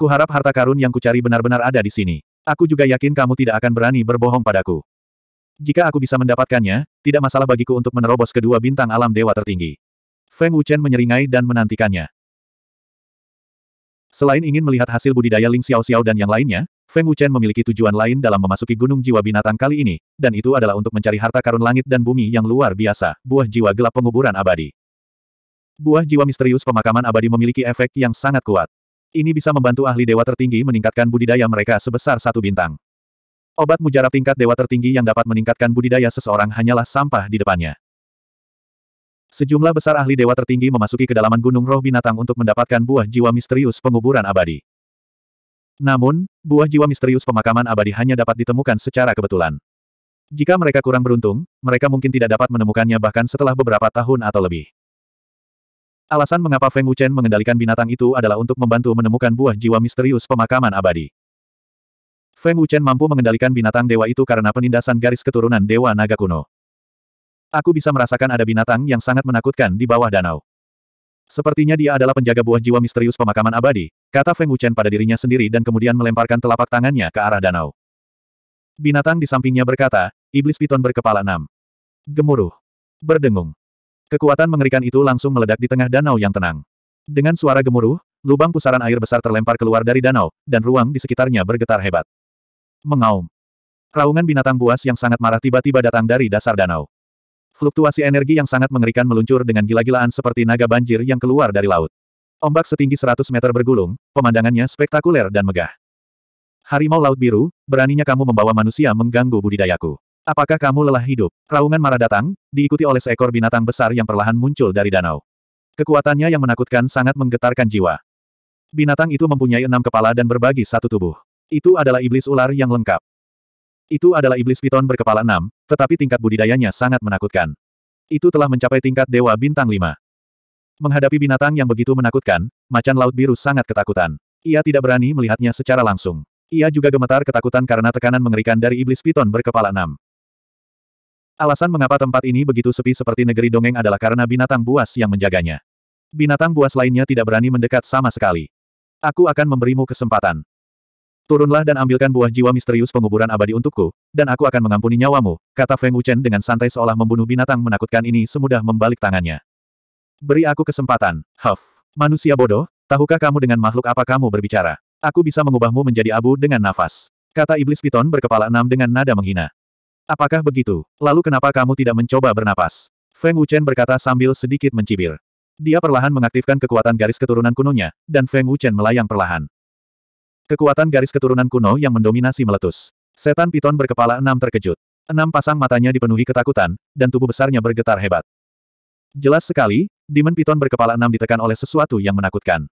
Kuharap harta karun yang kucari benar-benar ada di sini. Aku juga yakin kamu tidak akan berani berbohong padaku. Jika aku bisa mendapatkannya, tidak masalah bagiku untuk menerobos kedua bintang alam dewa tertinggi. Feng Wuchen menyeringai dan menantikannya. Selain ingin melihat hasil budidaya Ling Xiao Xiao dan yang lainnya, Feng Wuchen memiliki tujuan lain dalam memasuki gunung jiwa binatang kali ini, dan itu adalah untuk mencari harta karun langit dan bumi yang luar biasa, buah jiwa gelap penguburan abadi. Buah jiwa misterius pemakaman abadi memiliki efek yang sangat kuat. Ini bisa membantu ahli dewa tertinggi meningkatkan budidaya mereka sebesar satu bintang. Obat mujarab tingkat dewa tertinggi yang dapat meningkatkan budidaya seseorang hanyalah sampah di depannya. Sejumlah besar ahli dewa tertinggi memasuki kedalaman gunung roh binatang untuk mendapatkan buah jiwa misterius penguburan abadi. Namun, buah jiwa misterius pemakaman abadi hanya dapat ditemukan secara kebetulan. Jika mereka kurang beruntung, mereka mungkin tidak dapat menemukannya bahkan setelah beberapa tahun atau lebih. Alasan mengapa Feng Wuchen mengendalikan binatang itu adalah untuk membantu menemukan buah jiwa misterius pemakaman abadi. Feng Wuchen mampu mengendalikan binatang dewa itu karena penindasan garis keturunan dewa naga kuno. Aku bisa merasakan ada binatang yang sangat menakutkan di bawah danau. Sepertinya dia adalah penjaga buah jiwa misterius pemakaman abadi, kata Feng Wuchen pada dirinya sendiri dan kemudian melemparkan telapak tangannya ke arah danau. Binatang di sampingnya berkata, iblis piton berkepala enam. Gemuruh. Berdengung. Kekuatan mengerikan itu langsung meledak di tengah danau yang tenang. Dengan suara gemuruh, lubang pusaran air besar terlempar keluar dari danau, dan ruang di sekitarnya bergetar hebat. Mengaum. Raungan binatang buas yang sangat marah tiba-tiba datang dari dasar danau. Fluktuasi energi yang sangat mengerikan meluncur dengan gila-gilaan seperti naga banjir yang keluar dari laut. Ombak setinggi 100 meter bergulung, pemandangannya spektakuler dan megah. Harimau Laut Biru, beraninya kamu membawa manusia mengganggu budidayaku. Apakah kamu lelah hidup? Raungan marah datang, diikuti oleh seekor binatang besar yang perlahan muncul dari danau. Kekuatannya yang menakutkan sangat menggetarkan jiwa. Binatang itu mempunyai enam kepala dan berbagi satu tubuh. Itu adalah iblis ular yang lengkap. Itu adalah iblis piton berkepala enam, tetapi tingkat budidayanya sangat menakutkan. Itu telah mencapai tingkat dewa bintang lima. Menghadapi binatang yang begitu menakutkan, macan laut biru sangat ketakutan. Ia tidak berani melihatnya secara langsung. Ia juga gemetar ketakutan karena tekanan mengerikan dari iblis piton berkepala enam. Alasan mengapa tempat ini begitu sepi seperti negeri dongeng adalah karena binatang buas yang menjaganya. Binatang buas lainnya tidak berani mendekat sama sekali. Aku akan memberimu kesempatan. Turunlah dan ambilkan buah jiwa misterius penguburan abadi untukku, dan aku akan mengampuni nyawamu, kata Feng Wuchen dengan santai seolah membunuh binatang menakutkan ini semudah membalik tangannya. Beri aku kesempatan, Huff. Manusia bodoh, tahukah kamu dengan makhluk apa kamu berbicara? Aku bisa mengubahmu menjadi abu dengan nafas. Kata iblis piton berkepala enam dengan nada menghina. Apakah begitu? Lalu kenapa kamu tidak mencoba bernapas? Feng Wuchen berkata sambil sedikit mencibir. Dia perlahan mengaktifkan kekuatan garis keturunan kunonya, dan Feng Wuchen melayang perlahan. Kekuatan garis keturunan kuno yang mendominasi meletus. Setan piton berkepala enam terkejut. Enam pasang matanya dipenuhi ketakutan, dan tubuh besarnya bergetar hebat. Jelas sekali, Demon piton berkepala enam ditekan oleh sesuatu yang menakutkan.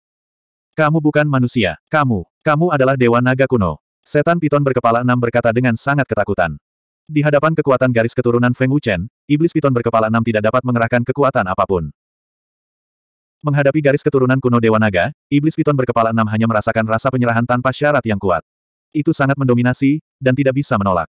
Kamu bukan manusia, kamu, kamu adalah dewa naga kuno. Setan piton berkepala enam berkata dengan sangat ketakutan. Di hadapan kekuatan garis keturunan Feng Wuchen, iblis piton berkepala enam tidak dapat mengerahkan kekuatan apapun. Menghadapi garis keturunan kuno Dewa Naga, iblis piton berkepala enam hanya merasakan rasa penyerahan tanpa syarat yang kuat. Itu sangat mendominasi, dan tidak bisa menolak.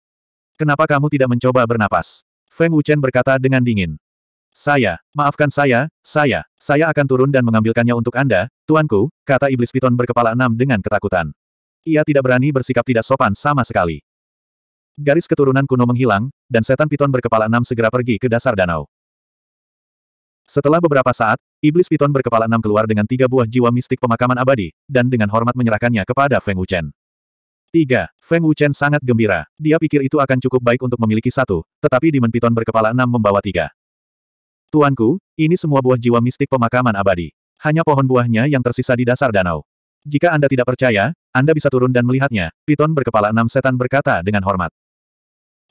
Kenapa kamu tidak mencoba bernapas? Feng Wuchen berkata dengan dingin. Saya, maafkan saya, saya, saya akan turun dan mengambilkannya untuk Anda, tuanku, kata iblis piton berkepala enam dengan ketakutan. Ia tidak berani bersikap tidak sopan sama sekali. Garis keturunan kuno menghilang, dan setan piton berkepala enam segera pergi ke dasar danau. Setelah beberapa saat, iblis piton berkepala enam keluar dengan tiga buah jiwa mistik pemakaman abadi, dan dengan hormat menyerahkannya kepada Feng Wuchen. Tiga, Feng Wuchen sangat gembira. Dia pikir itu akan cukup baik untuk memiliki satu, tetapi Demon Piton berkepala enam membawa tiga. Tuanku, ini semua buah jiwa mistik pemakaman abadi. Hanya pohon buahnya yang tersisa di dasar danau. Jika Anda tidak percaya, Anda bisa turun dan melihatnya, Piton berkepala enam setan berkata dengan hormat.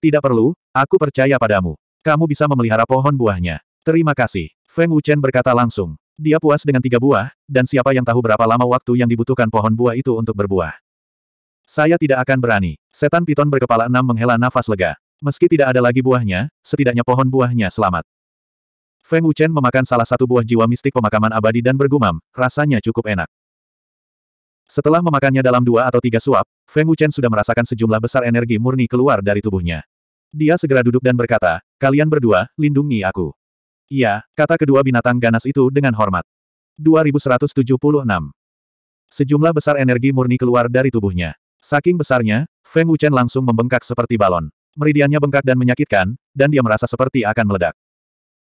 Tidak perlu, aku percaya padamu. Kamu bisa memelihara pohon buahnya. Terima kasih. Feng Wuchen berkata langsung. Dia puas dengan tiga buah, dan siapa yang tahu berapa lama waktu yang dibutuhkan pohon buah itu untuk berbuah. Saya tidak akan berani. Setan piton berkepala enam menghela nafas lega. Meski tidak ada lagi buahnya, setidaknya pohon buahnya selamat. Feng Wuchen memakan salah satu buah jiwa mistik pemakaman abadi dan bergumam, rasanya cukup enak. Setelah memakannya dalam dua atau tiga suap, Feng Wuchen sudah merasakan sejumlah besar energi murni keluar dari tubuhnya. Dia segera duduk dan berkata, kalian berdua, lindungi aku. Iya, kata kedua binatang ganas itu dengan hormat. 2176. Sejumlah besar energi murni keluar dari tubuhnya. Saking besarnya, Feng Wuchen langsung membengkak seperti balon. Meridiannya bengkak dan menyakitkan, dan dia merasa seperti akan meledak.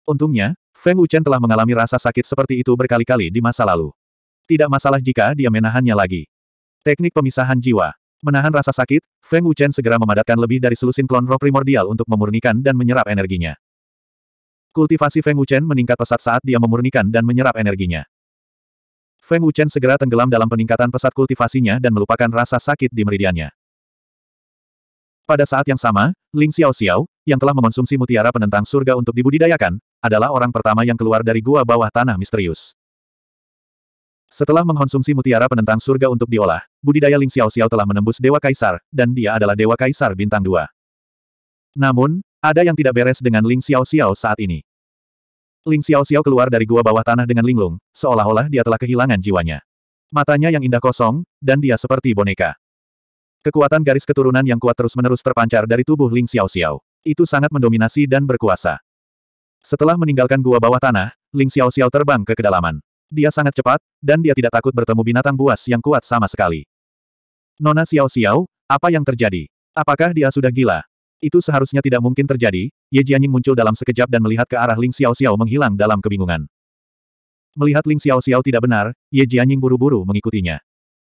Untungnya, Feng Wuchen telah mengalami rasa sakit seperti itu berkali-kali di masa lalu. Tidak masalah jika dia menahannya lagi. Teknik pemisahan jiwa. Menahan rasa sakit, Feng Wuchen segera memadatkan lebih dari selusin klon roh primordial untuk memurnikan dan menyerap energinya. Kultivasi Feng Wuchen meningkat pesat saat dia memurnikan dan menyerap energinya. Feng Wuchen segera tenggelam dalam peningkatan pesat kultivasinya dan melupakan rasa sakit di meridiannya. Pada saat yang sama, Ling Xiao Xiao, yang telah mengonsumsi mutiara penentang surga untuk dibudidayakan, adalah orang pertama yang keluar dari gua bawah tanah misterius. Setelah mengkonsumsi mutiara penentang surga untuk diolah, budidaya Ling Xiao Xiao telah menembus Dewa Kaisar, dan dia adalah Dewa Kaisar bintang 2. Namun, ada yang tidak beres dengan Ling Xiao Xiao saat ini. Ling Xiao Xiao keluar dari gua bawah tanah dengan linglung, seolah-olah dia telah kehilangan jiwanya. Matanya yang indah kosong, dan dia seperti boneka. Kekuatan garis keturunan yang kuat terus-menerus terpancar dari tubuh Ling Xiao Xiao. Itu sangat mendominasi dan berkuasa. Setelah meninggalkan gua bawah tanah, Ling Xiao Xiao terbang ke kedalaman. Dia sangat cepat, dan dia tidak takut bertemu binatang buas yang kuat sama sekali. Nona Xiao Xiao, apa yang terjadi? Apakah dia sudah gila? Itu seharusnya tidak mungkin terjadi, Ye Jianying muncul dalam sekejap dan melihat ke arah Ling Xiao Xiao menghilang dalam kebingungan. Melihat Ling Xiao Xiao tidak benar, Ye Jianying buru-buru mengikutinya.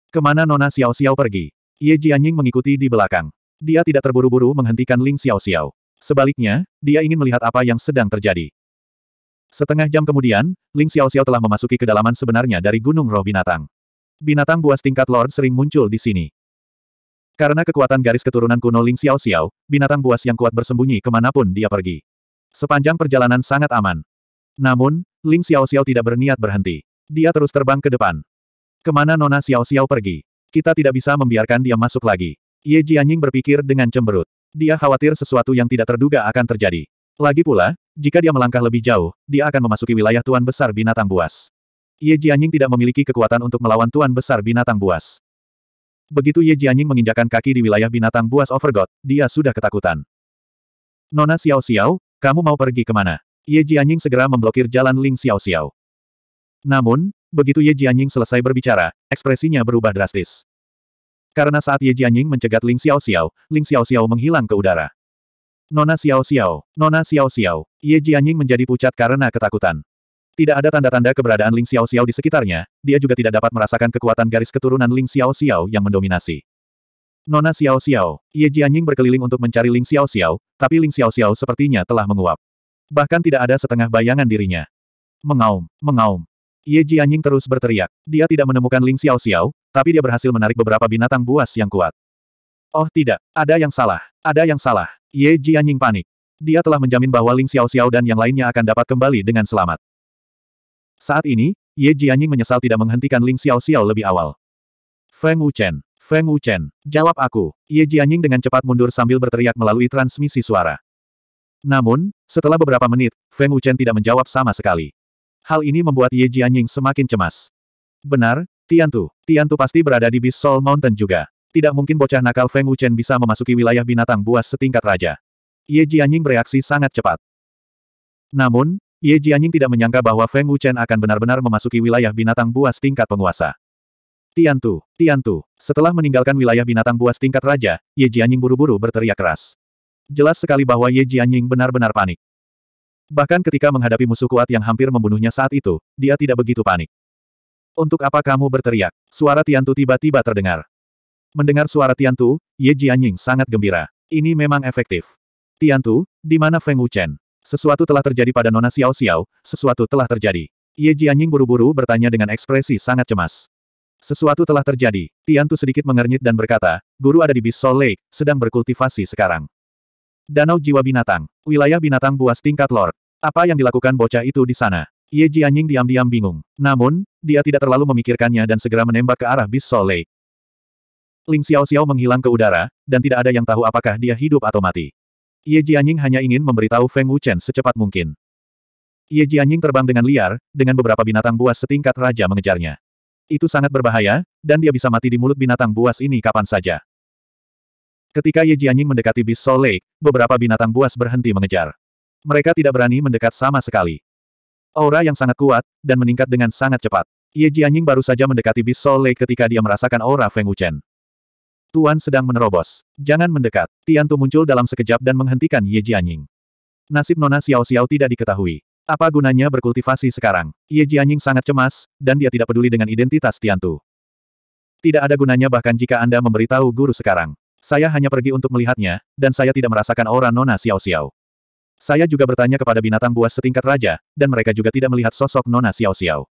Kemana Nona Xiao Xiao pergi? Ye Jianying mengikuti di belakang. Dia tidak terburu-buru menghentikan Ling Xiao Xiao. Sebaliknya, dia ingin melihat apa yang sedang terjadi. Setengah jam kemudian, Ling Xiao Xiao telah memasuki kedalaman sebenarnya dari Gunung Roh Binatang. Binatang buas tingkat Lord sering muncul di sini. Karena kekuatan garis keturunan kuno Ling Xiao Xiao, binatang buas yang kuat bersembunyi kemanapun dia pergi. Sepanjang perjalanan sangat aman. Namun, Ling Xiao Xiao tidak berniat berhenti. Dia terus terbang ke depan. Kemana Nona Xiao Xiao pergi? Kita tidak bisa membiarkan dia masuk lagi. Ye Jianying berpikir dengan cemberut. Dia khawatir sesuatu yang tidak terduga akan terjadi. Lagi pula, jika dia melangkah lebih jauh, dia akan memasuki wilayah Tuan Besar Binatang Buas. Ye Jianying tidak memiliki kekuatan untuk melawan Tuan Besar Binatang Buas. Begitu Ye Jianying menginjakan kaki di wilayah Binatang Buas Overgod, dia sudah ketakutan. Nona Xiao Xiao, kamu mau pergi kemana? Ye Jianying segera memblokir jalan Ling Xiao Xiao. Namun, begitu Ye Jianying selesai berbicara, ekspresinya berubah drastis. Karena saat Ye Jianying mencegat Ling Xiao Xiao, Ling Xiao Xiao menghilang ke udara. Nona Xiao Xiao, Nona Xiao Xiao, Ye Jianying menjadi pucat karena ketakutan. Tidak ada tanda-tanda keberadaan Ling Xiao Xiao di sekitarnya, dia juga tidak dapat merasakan kekuatan garis keturunan Ling Xiao Xiao yang mendominasi. Nona Xiao Xiao, Ye Jianying berkeliling untuk mencari Ling Xiao Xiao, tapi Ling Xiao Xiao sepertinya telah menguap. Bahkan tidak ada setengah bayangan dirinya. Mengaum, mengaum. Ye Jianying terus berteriak. Dia tidak menemukan Ling Xiao Xiao, tapi dia berhasil menarik beberapa binatang buas yang kuat. Oh tidak, ada yang salah. Ada yang salah. Ye Jianying panik. Dia telah menjamin bahwa Ling Xiao Xiao dan yang lainnya akan dapat kembali dengan selamat. Saat ini, Ye Jianying menyesal tidak menghentikan Ling Xiao Xiao lebih awal. Feng Wuchen, Feng Wuchen, jawab aku. Ye Jianying dengan cepat mundur sambil berteriak melalui transmisi suara. Namun, setelah beberapa menit, Feng Wuchen tidak menjawab sama sekali. Hal ini membuat Ye Jianying semakin cemas. Benar, Tian Tu, Tian Tu pasti berada di Bisol Mountain juga. Tidak mungkin bocah nakal Feng Wuchen bisa memasuki wilayah binatang buas setingkat raja. Ye Jianying bereaksi sangat cepat. Namun, Ye Jianying tidak menyangka bahwa Feng Wuchen akan benar-benar memasuki wilayah binatang buas tingkat penguasa. Tian Tu, Tian Tu, setelah meninggalkan wilayah binatang buas tingkat raja, Ye Jianying buru-buru berteriak keras. Jelas sekali bahwa Ye Jianying benar-benar panik. Bahkan ketika menghadapi musuh kuat yang hampir membunuhnya saat itu, dia tidak begitu panik. Untuk apa kamu berteriak? Suara Tian Tu tiba-tiba terdengar. Mendengar suara Tian Tu, Ye Jianying sangat gembira. Ini memang efektif. Tian Tu, di mana Feng Wuchen? Sesuatu telah terjadi pada Nona Xiao Xiao, sesuatu telah terjadi. Ye Jianying buru-buru bertanya dengan ekspresi sangat cemas. Sesuatu telah terjadi. Tian Tu sedikit mengernyit dan berkata, guru ada di Bisol Lake, sedang berkultivasi sekarang. Danau Jiwa Binatang. Wilayah binatang buas tingkat Lord. Apa yang dilakukan bocah itu di sana? Ye Jianying diam-diam bingung. Namun, dia tidak terlalu memikirkannya dan segera menembak ke arah Bisol Lake. Ling Xiao Xiao menghilang ke udara, dan tidak ada yang tahu apakah dia hidup atau mati. Ye Jianying hanya ingin memberitahu Feng Wuchen secepat mungkin. Ye Jianying terbang dengan liar, dengan beberapa binatang buas setingkat raja mengejarnya. Itu sangat berbahaya, dan dia bisa mati di mulut binatang buas ini kapan saja. Ketika Ye Jianying mendekati Beast Soul Lake, beberapa binatang buas berhenti mengejar. Mereka tidak berani mendekat sama sekali. Aura yang sangat kuat, dan meningkat dengan sangat cepat. Ye Jianying baru saja mendekati Beast Soul Lake ketika dia merasakan aura Feng Wuchen. Tuan sedang menerobos. Jangan mendekat. Tiantu muncul dalam sekejap dan menghentikan Ye Jianying. Nasib Nona Xiao Xiao tidak diketahui. Apa gunanya berkultivasi sekarang? Ye Jianying sangat cemas, dan dia tidak peduli dengan identitas Tiantu. Tidak ada gunanya bahkan jika Anda memberitahu guru sekarang. Saya hanya pergi untuk melihatnya, dan saya tidak merasakan aura Nona Xiao Xiao. Saya juga bertanya kepada binatang buas setingkat raja, dan mereka juga tidak melihat sosok Nona Xiao Xiao.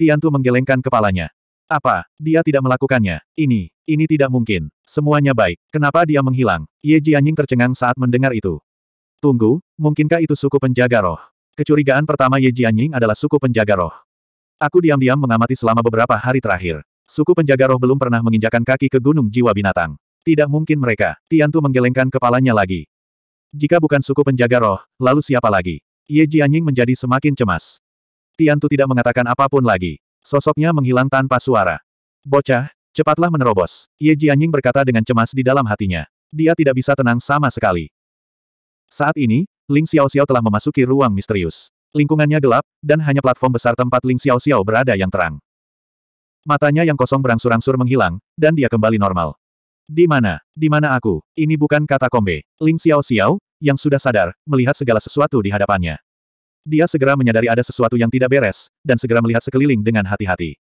Tiantu menggelengkan kepalanya. Apa? Dia tidak melakukannya. Ini, ini tidak mungkin. Semuanya baik. Kenapa dia menghilang? Ye Jianying tercengang saat mendengar itu. Tunggu, mungkinkah itu suku penjaga roh? Kecurigaan pertama Ye Jianying adalah suku penjaga roh. Aku diam-diam mengamati selama beberapa hari terakhir. Suku penjaga roh belum pernah menginjakan kaki ke gunung jiwa binatang. Tidak mungkin mereka. Tian Tu menggelengkan kepalanya lagi. Jika bukan suku penjaga roh, lalu siapa lagi? Ye Jianying menjadi semakin cemas. Tian Tu tidak mengatakan apapun lagi. Sosoknya menghilang tanpa suara. Bocah, cepatlah menerobos. Ye Jianying berkata dengan cemas di dalam hatinya. Dia tidak bisa tenang sama sekali. Saat ini, Ling Xiao Xiao telah memasuki ruang misterius. Lingkungannya gelap, dan hanya platform besar tempat Ling Xiao Xiao berada yang terang. Matanya yang kosong berangsur-angsur menghilang, dan dia kembali normal. Di mana? Di mana aku? Ini bukan kata kombe. Ling Xiao Xiao, yang sudah sadar, melihat segala sesuatu di hadapannya. Dia segera menyadari ada sesuatu yang tidak beres, dan segera melihat sekeliling dengan hati-hati.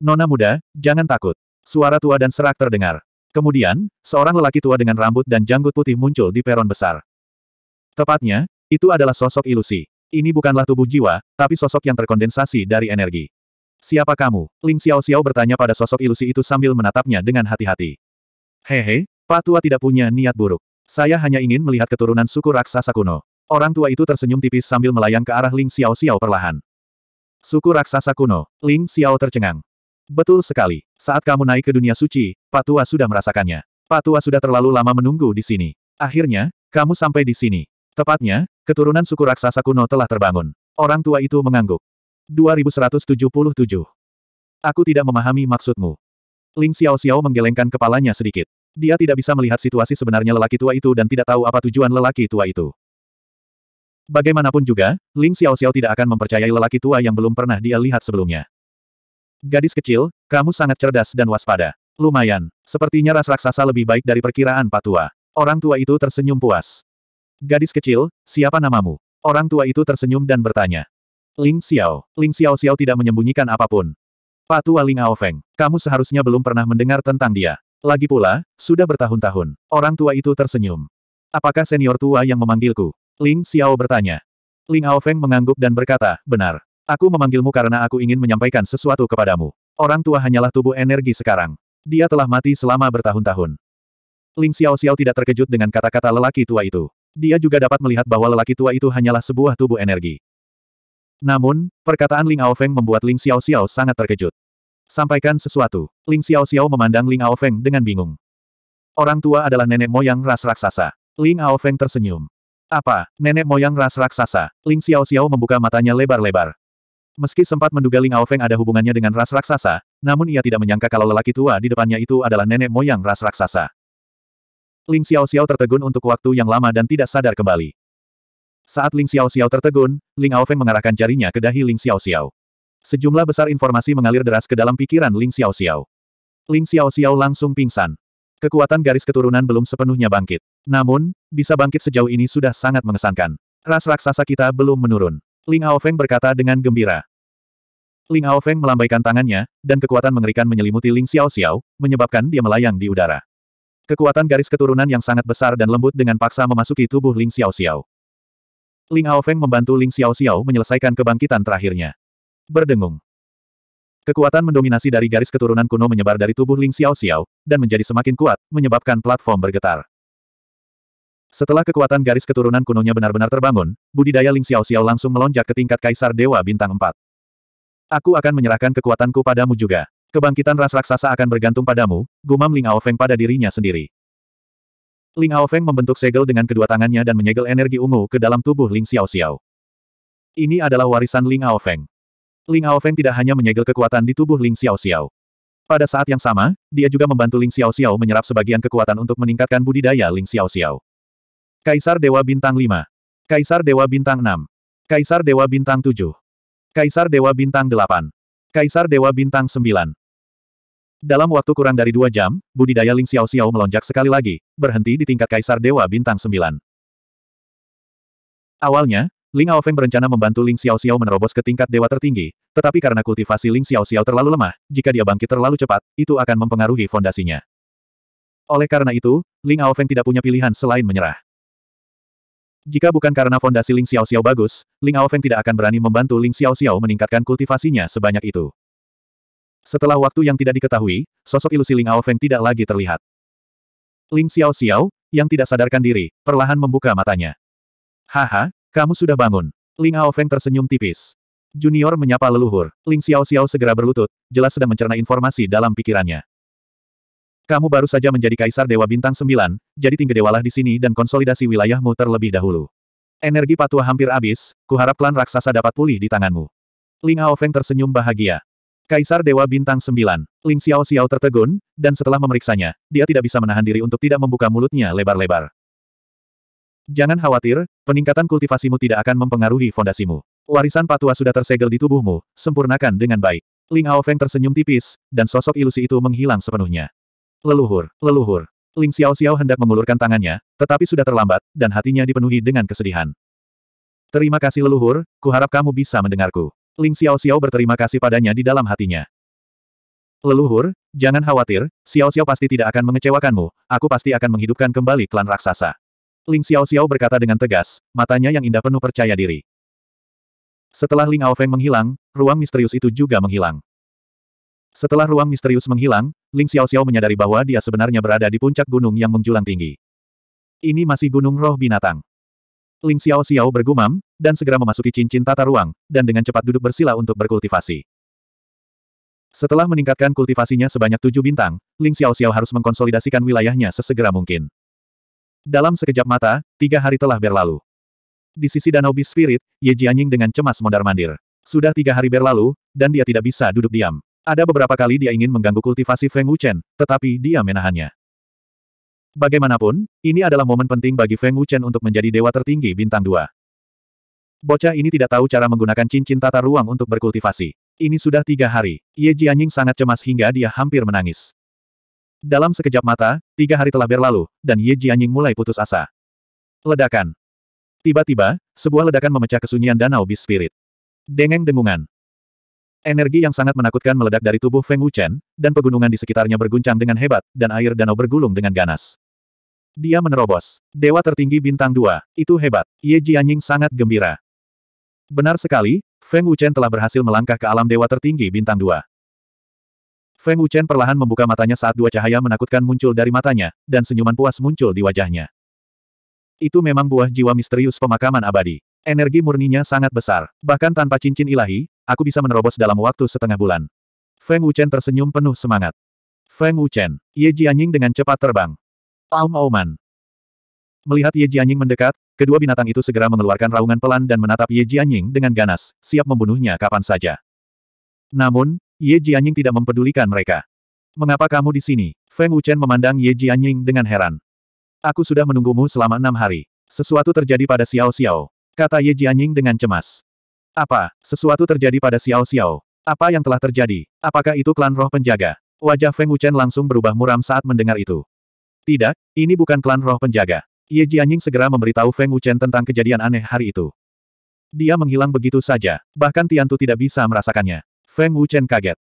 Nona muda, jangan takut. Suara tua dan serak terdengar. Kemudian, seorang lelaki tua dengan rambut dan janggut putih muncul di peron besar. Tepatnya, itu adalah sosok ilusi. Ini bukanlah tubuh jiwa, tapi sosok yang terkondensasi dari energi. Siapa kamu? Ling Xiao Xiao bertanya pada sosok ilusi itu sambil menatapnya dengan hati-hati. Hehe, Pak Tua tidak punya niat buruk. Saya hanya ingin melihat keturunan suku raksasa kuno. Orang tua itu tersenyum tipis sambil melayang ke arah Ling Xiao Xiao perlahan. Suku raksasa kuno, Ling Xiao tercengang. Betul sekali, saat kamu naik ke dunia suci, Pak Tua sudah merasakannya. Pak Tua sudah terlalu lama menunggu di sini. Akhirnya, kamu sampai di sini. Tepatnya, keturunan suku raksasa kuno telah terbangun. Orang tua itu mengangguk. 2177. Aku tidak memahami maksudmu. Ling Xiao Xiao menggelengkan kepalanya sedikit. Dia tidak bisa melihat situasi sebenarnya lelaki tua itu dan tidak tahu apa tujuan lelaki tua itu. Bagaimanapun juga, Ling Xiao Xiao tidak akan mempercayai lelaki tua yang belum pernah dia lihat sebelumnya. Gadis kecil, kamu sangat cerdas dan waspada. Lumayan, sepertinya ras raksasa lebih baik dari perkiraan Pak Tua. Orang tua itu tersenyum puas. Gadis kecil, siapa namamu? Orang tua itu tersenyum dan bertanya. Ling Xiao. Ling Xiao Xiao tidak menyembunyikan apapun. Pak Tua Ling Ao Feng, kamu seharusnya belum pernah mendengar tentang dia. Lagi pula, sudah bertahun-tahun. Orang tua itu tersenyum. Apakah senior tua yang memanggilku? Ling Xiao bertanya. Ling Feng mengangguk dan berkata, benar. Aku memanggilmu karena aku ingin menyampaikan sesuatu kepadamu. Orang tua hanyalah tubuh energi sekarang. Dia telah mati selama bertahun-tahun. Ling Xiao Xiao tidak terkejut dengan kata-kata lelaki tua itu. Dia juga dapat melihat bahwa lelaki tua itu hanyalah sebuah tubuh energi. Namun, perkataan Ling Feng membuat Ling Xiao Xiao sangat terkejut. Sampaikan sesuatu. Ling Xiao Xiao memandang Ling Feng dengan bingung. Orang tua adalah nenek moyang ras raksasa. Ling Feng tersenyum. Apa, nenek moyang ras raksasa? Ling Xiao Xiao membuka matanya lebar-lebar. Meski sempat menduga Ling Aofeng ada hubungannya dengan ras raksasa, namun ia tidak menyangka kalau lelaki tua di depannya itu adalah nenek moyang ras raksasa. Ling Xiao Xiao tertegun untuk waktu yang lama dan tidak sadar kembali. Saat Ling Xiao Xiao tertegun, Ling Aofeng mengarahkan jarinya ke dahi Ling Xiao Xiao. Sejumlah besar informasi mengalir deras ke dalam pikiran Ling Xiao Xiao. Ling Xiao Xiao langsung pingsan. Kekuatan garis keturunan belum sepenuhnya bangkit. Namun, bisa bangkit sejauh ini sudah sangat mengesankan. Ras raksasa kita belum menurun. Ling Ao Feng berkata dengan gembira. Ling Ao Feng melambaikan tangannya, dan kekuatan mengerikan menyelimuti Ling Xiao Xiao, menyebabkan dia melayang di udara. Kekuatan garis keturunan yang sangat besar dan lembut dengan paksa memasuki tubuh Ling Xiao Xiao. Ling Ao Feng membantu Ling Xiao Xiao menyelesaikan kebangkitan terakhirnya. Berdengung. Kekuatan mendominasi dari garis keturunan kuno menyebar dari tubuh Ling Xiao Xiao, dan menjadi semakin kuat, menyebabkan platform bergetar. Setelah kekuatan garis keturunan kunonya benar-benar terbangun, budidaya Ling Xiao Xiao langsung melonjak ke tingkat Kaisar Dewa Bintang 4. Aku akan menyerahkan kekuatanku padamu juga. Kebangkitan ras raksasa akan bergantung padamu, gumam Ling Ao Feng pada dirinya sendiri. Ling Ao Feng membentuk segel dengan kedua tangannya dan menyegel energi ungu ke dalam tubuh Ling Xiao Xiao. Ini adalah warisan Ling Ao Feng. Ling Ao Feng tidak hanya menyegel kekuatan di tubuh Ling Xiao Xiao. Pada saat yang sama, dia juga membantu Ling Xiao Xiao menyerap sebagian kekuatan untuk meningkatkan budidaya Ling Xiao Xiao. Kaisar Dewa Bintang 5. Kaisar Dewa Bintang 6. Kaisar Dewa Bintang 7. Kaisar Dewa Bintang 8. Kaisar Dewa Bintang 9. Dalam waktu kurang dari dua jam, budidaya Ling Xiao Xiao melonjak sekali lagi, berhenti di tingkat Kaisar Dewa Bintang 9. Awalnya, Ling Aofeng berencana membantu Ling Xiao Xiao menerobos ke tingkat dewa tertinggi, tetapi karena kultivasi Ling Xiao Xiao terlalu lemah, jika dia bangkit terlalu cepat, itu akan mempengaruhi fondasinya. Oleh karena itu, Ling Aofeng tidak punya pilihan selain menyerah. Jika bukan karena fondasi Ling Xiao Xiao bagus, Ling Ao Feng tidak akan berani membantu Ling Xiao Xiao meningkatkan kultivasinya sebanyak itu. Setelah waktu yang tidak diketahui, sosok ilusi Ling Ao Feng tidak lagi terlihat. Ling Xiao Xiao, yang tidak sadarkan diri, perlahan membuka matanya. Haha, kamu sudah bangun. Ling Ao Feng tersenyum tipis. Junior menyapa leluhur. Ling Xiao Xiao segera berlutut, jelas sedang mencerna informasi dalam pikirannya. Kamu baru saja menjadi kaisar Dewa Bintang Sembilan, jadi tinggi dewalah di sini dan konsolidasi wilayahmu terlebih dahulu. Energi patua hampir habis, kuharap klan raksasa dapat pulih di tanganmu. Ling Feng tersenyum bahagia. Kaisar Dewa Bintang Sembilan, Ling Xiao Xiao tertegun, dan setelah memeriksanya, dia tidak bisa menahan diri untuk tidak membuka mulutnya lebar-lebar. Jangan khawatir, peningkatan kultivasimu tidak akan mempengaruhi fondasimu. Warisan patua sudah tersegel di tubuhmu, sempurnakan dengan baik. Ling Feng tersenyum tipis, dan sosok ilusi itu menghilang sepenuhnya. Leluhur, leluhur. Ling Xiao Xiao hendak mengulurkan tangannya, tetapi sudah terlambat, dan hatinya dipenuhi dengan kesedihan. Terima kasih leluhur, kuharap kamu bisa mendengarku. Ling Xiao Xiao berterima kasih padanya di dalam hatinya. Leluhur, jangan khawatir, Xiao Xiao pasti tidak akan mengecewakanmu, aku pasti akan menghidupkan kembali klan raksasa. Ling Xiao Xiao berkata dengan tegas, matanya yang indah penuh percaya diri. Setelah Ling Aofeng menghilang, ruang misterius itu juga menghilang. Setelah ruang misterius menghilang, Ling Xiao Xiao menyadari bahwa dia sebenarnya berada di puncak gunung yang menjulang tinggi. Ini masih gunung roh binatang. Ling Xiao Xiao bergumam, dan segera memasuki cincin tata ruang, dan dengan cepat duduk bersila untuk berkultivasi. Setelah meningkatkan kultivasinya sebanyak tujuh bintang, Ling Xiao Xiao harus mengkonsolidasikan wilayahnya sesegera mungkin. Dalam sekejap mata, tiga hari telah berlalu. Di sisi Danau Beast Spirit, Ye Jianying dengan cemas mondar-mandir. Sudah tiga hari berlalu, dan dia tidak bisa duduk diam. Ada beberapa kali dia ingin mengganggu kultivasi Feng Wuchen, tetapi dia menahannya. Bagaimanapun, ini adalah momen penting bagi Feng Wuchen untuk menjadi dewa tertinggi bintang dua. Bocah ini tidak tahu cara menggunakan cincin tata ruang untuk berkultivasi. Ini sudah tiga hari. Ye Jianying sangat cemas hingga dia hampir menangis. Dalam sekejap mata, tiga hari telah berlalu, dan Ye Jianying mulai putus asa. Ledakan. Tiba-tiba, sebuah ledakan memecah kesunyian danau bis spirit. Dengeng dengungan. Energi yang sangat menakutkan meledak dari tubuh Feng Wuchen, dan pegunungan di sekitarnya berguncang dengan hebat, dan air danau bergulung dengan ganas. Dia menerobos. Dewa tertinggi bintang dua, itu hebat. Ye Jianying sangat gembira. Benar sekali, Feng Wuchen telah berhasil melangkah ke alam dewa tertinggi bintang dua. Feng Wuchen perlahan membuka matanya saat dua cahaya menakutkan muncul dari matanya, dan senyuman puas muncul di wajahnya. Itu memang buah jiwa misterius pemakaman abadi. Energi murninya sangat besar. Bahkan tanpa cincin ilahi, Aku bisa menerobos dalam waktu setengah bulan. Feng Wuchen tersenyum penuh semangat. Feng Wuchen, Ye Jianying dengan cepat terbang. Aum Auman. Melihat Ye Jianying mendekat, kedua binatang itu segera mengeluarkan raungan pelan dan menatap Ye Jianying dengan ganas, siap membunuhnya kapan saja. Namun, Ye Jianying tidak mempedulikan mereka. Mengapa kamu di sini? Feng Wuchen memandang Ye Jianying dengan heran. Aku sudah menunggumu selama enam hari. Sesuatu terjadi pada Xiao Xiao. Kata Ye Jianying dengan cemas. Apa, sesuatu terjadi pada Xiao Xiao? Apa yang telah terjadi? Apakah itu klan roh penjaga? Wajah Feng Wuchen langsung berubah muram saat mendengar itu. Tidak, ini bukan klan roh penjaga. Ye Jianying segera memberitahu Feng Wuchen tentang kejadian aneh hari itu. Dia menghilang begitu saja, bahkan Tiantu tidak bisa merasakannya. Feng Wuchen kaget.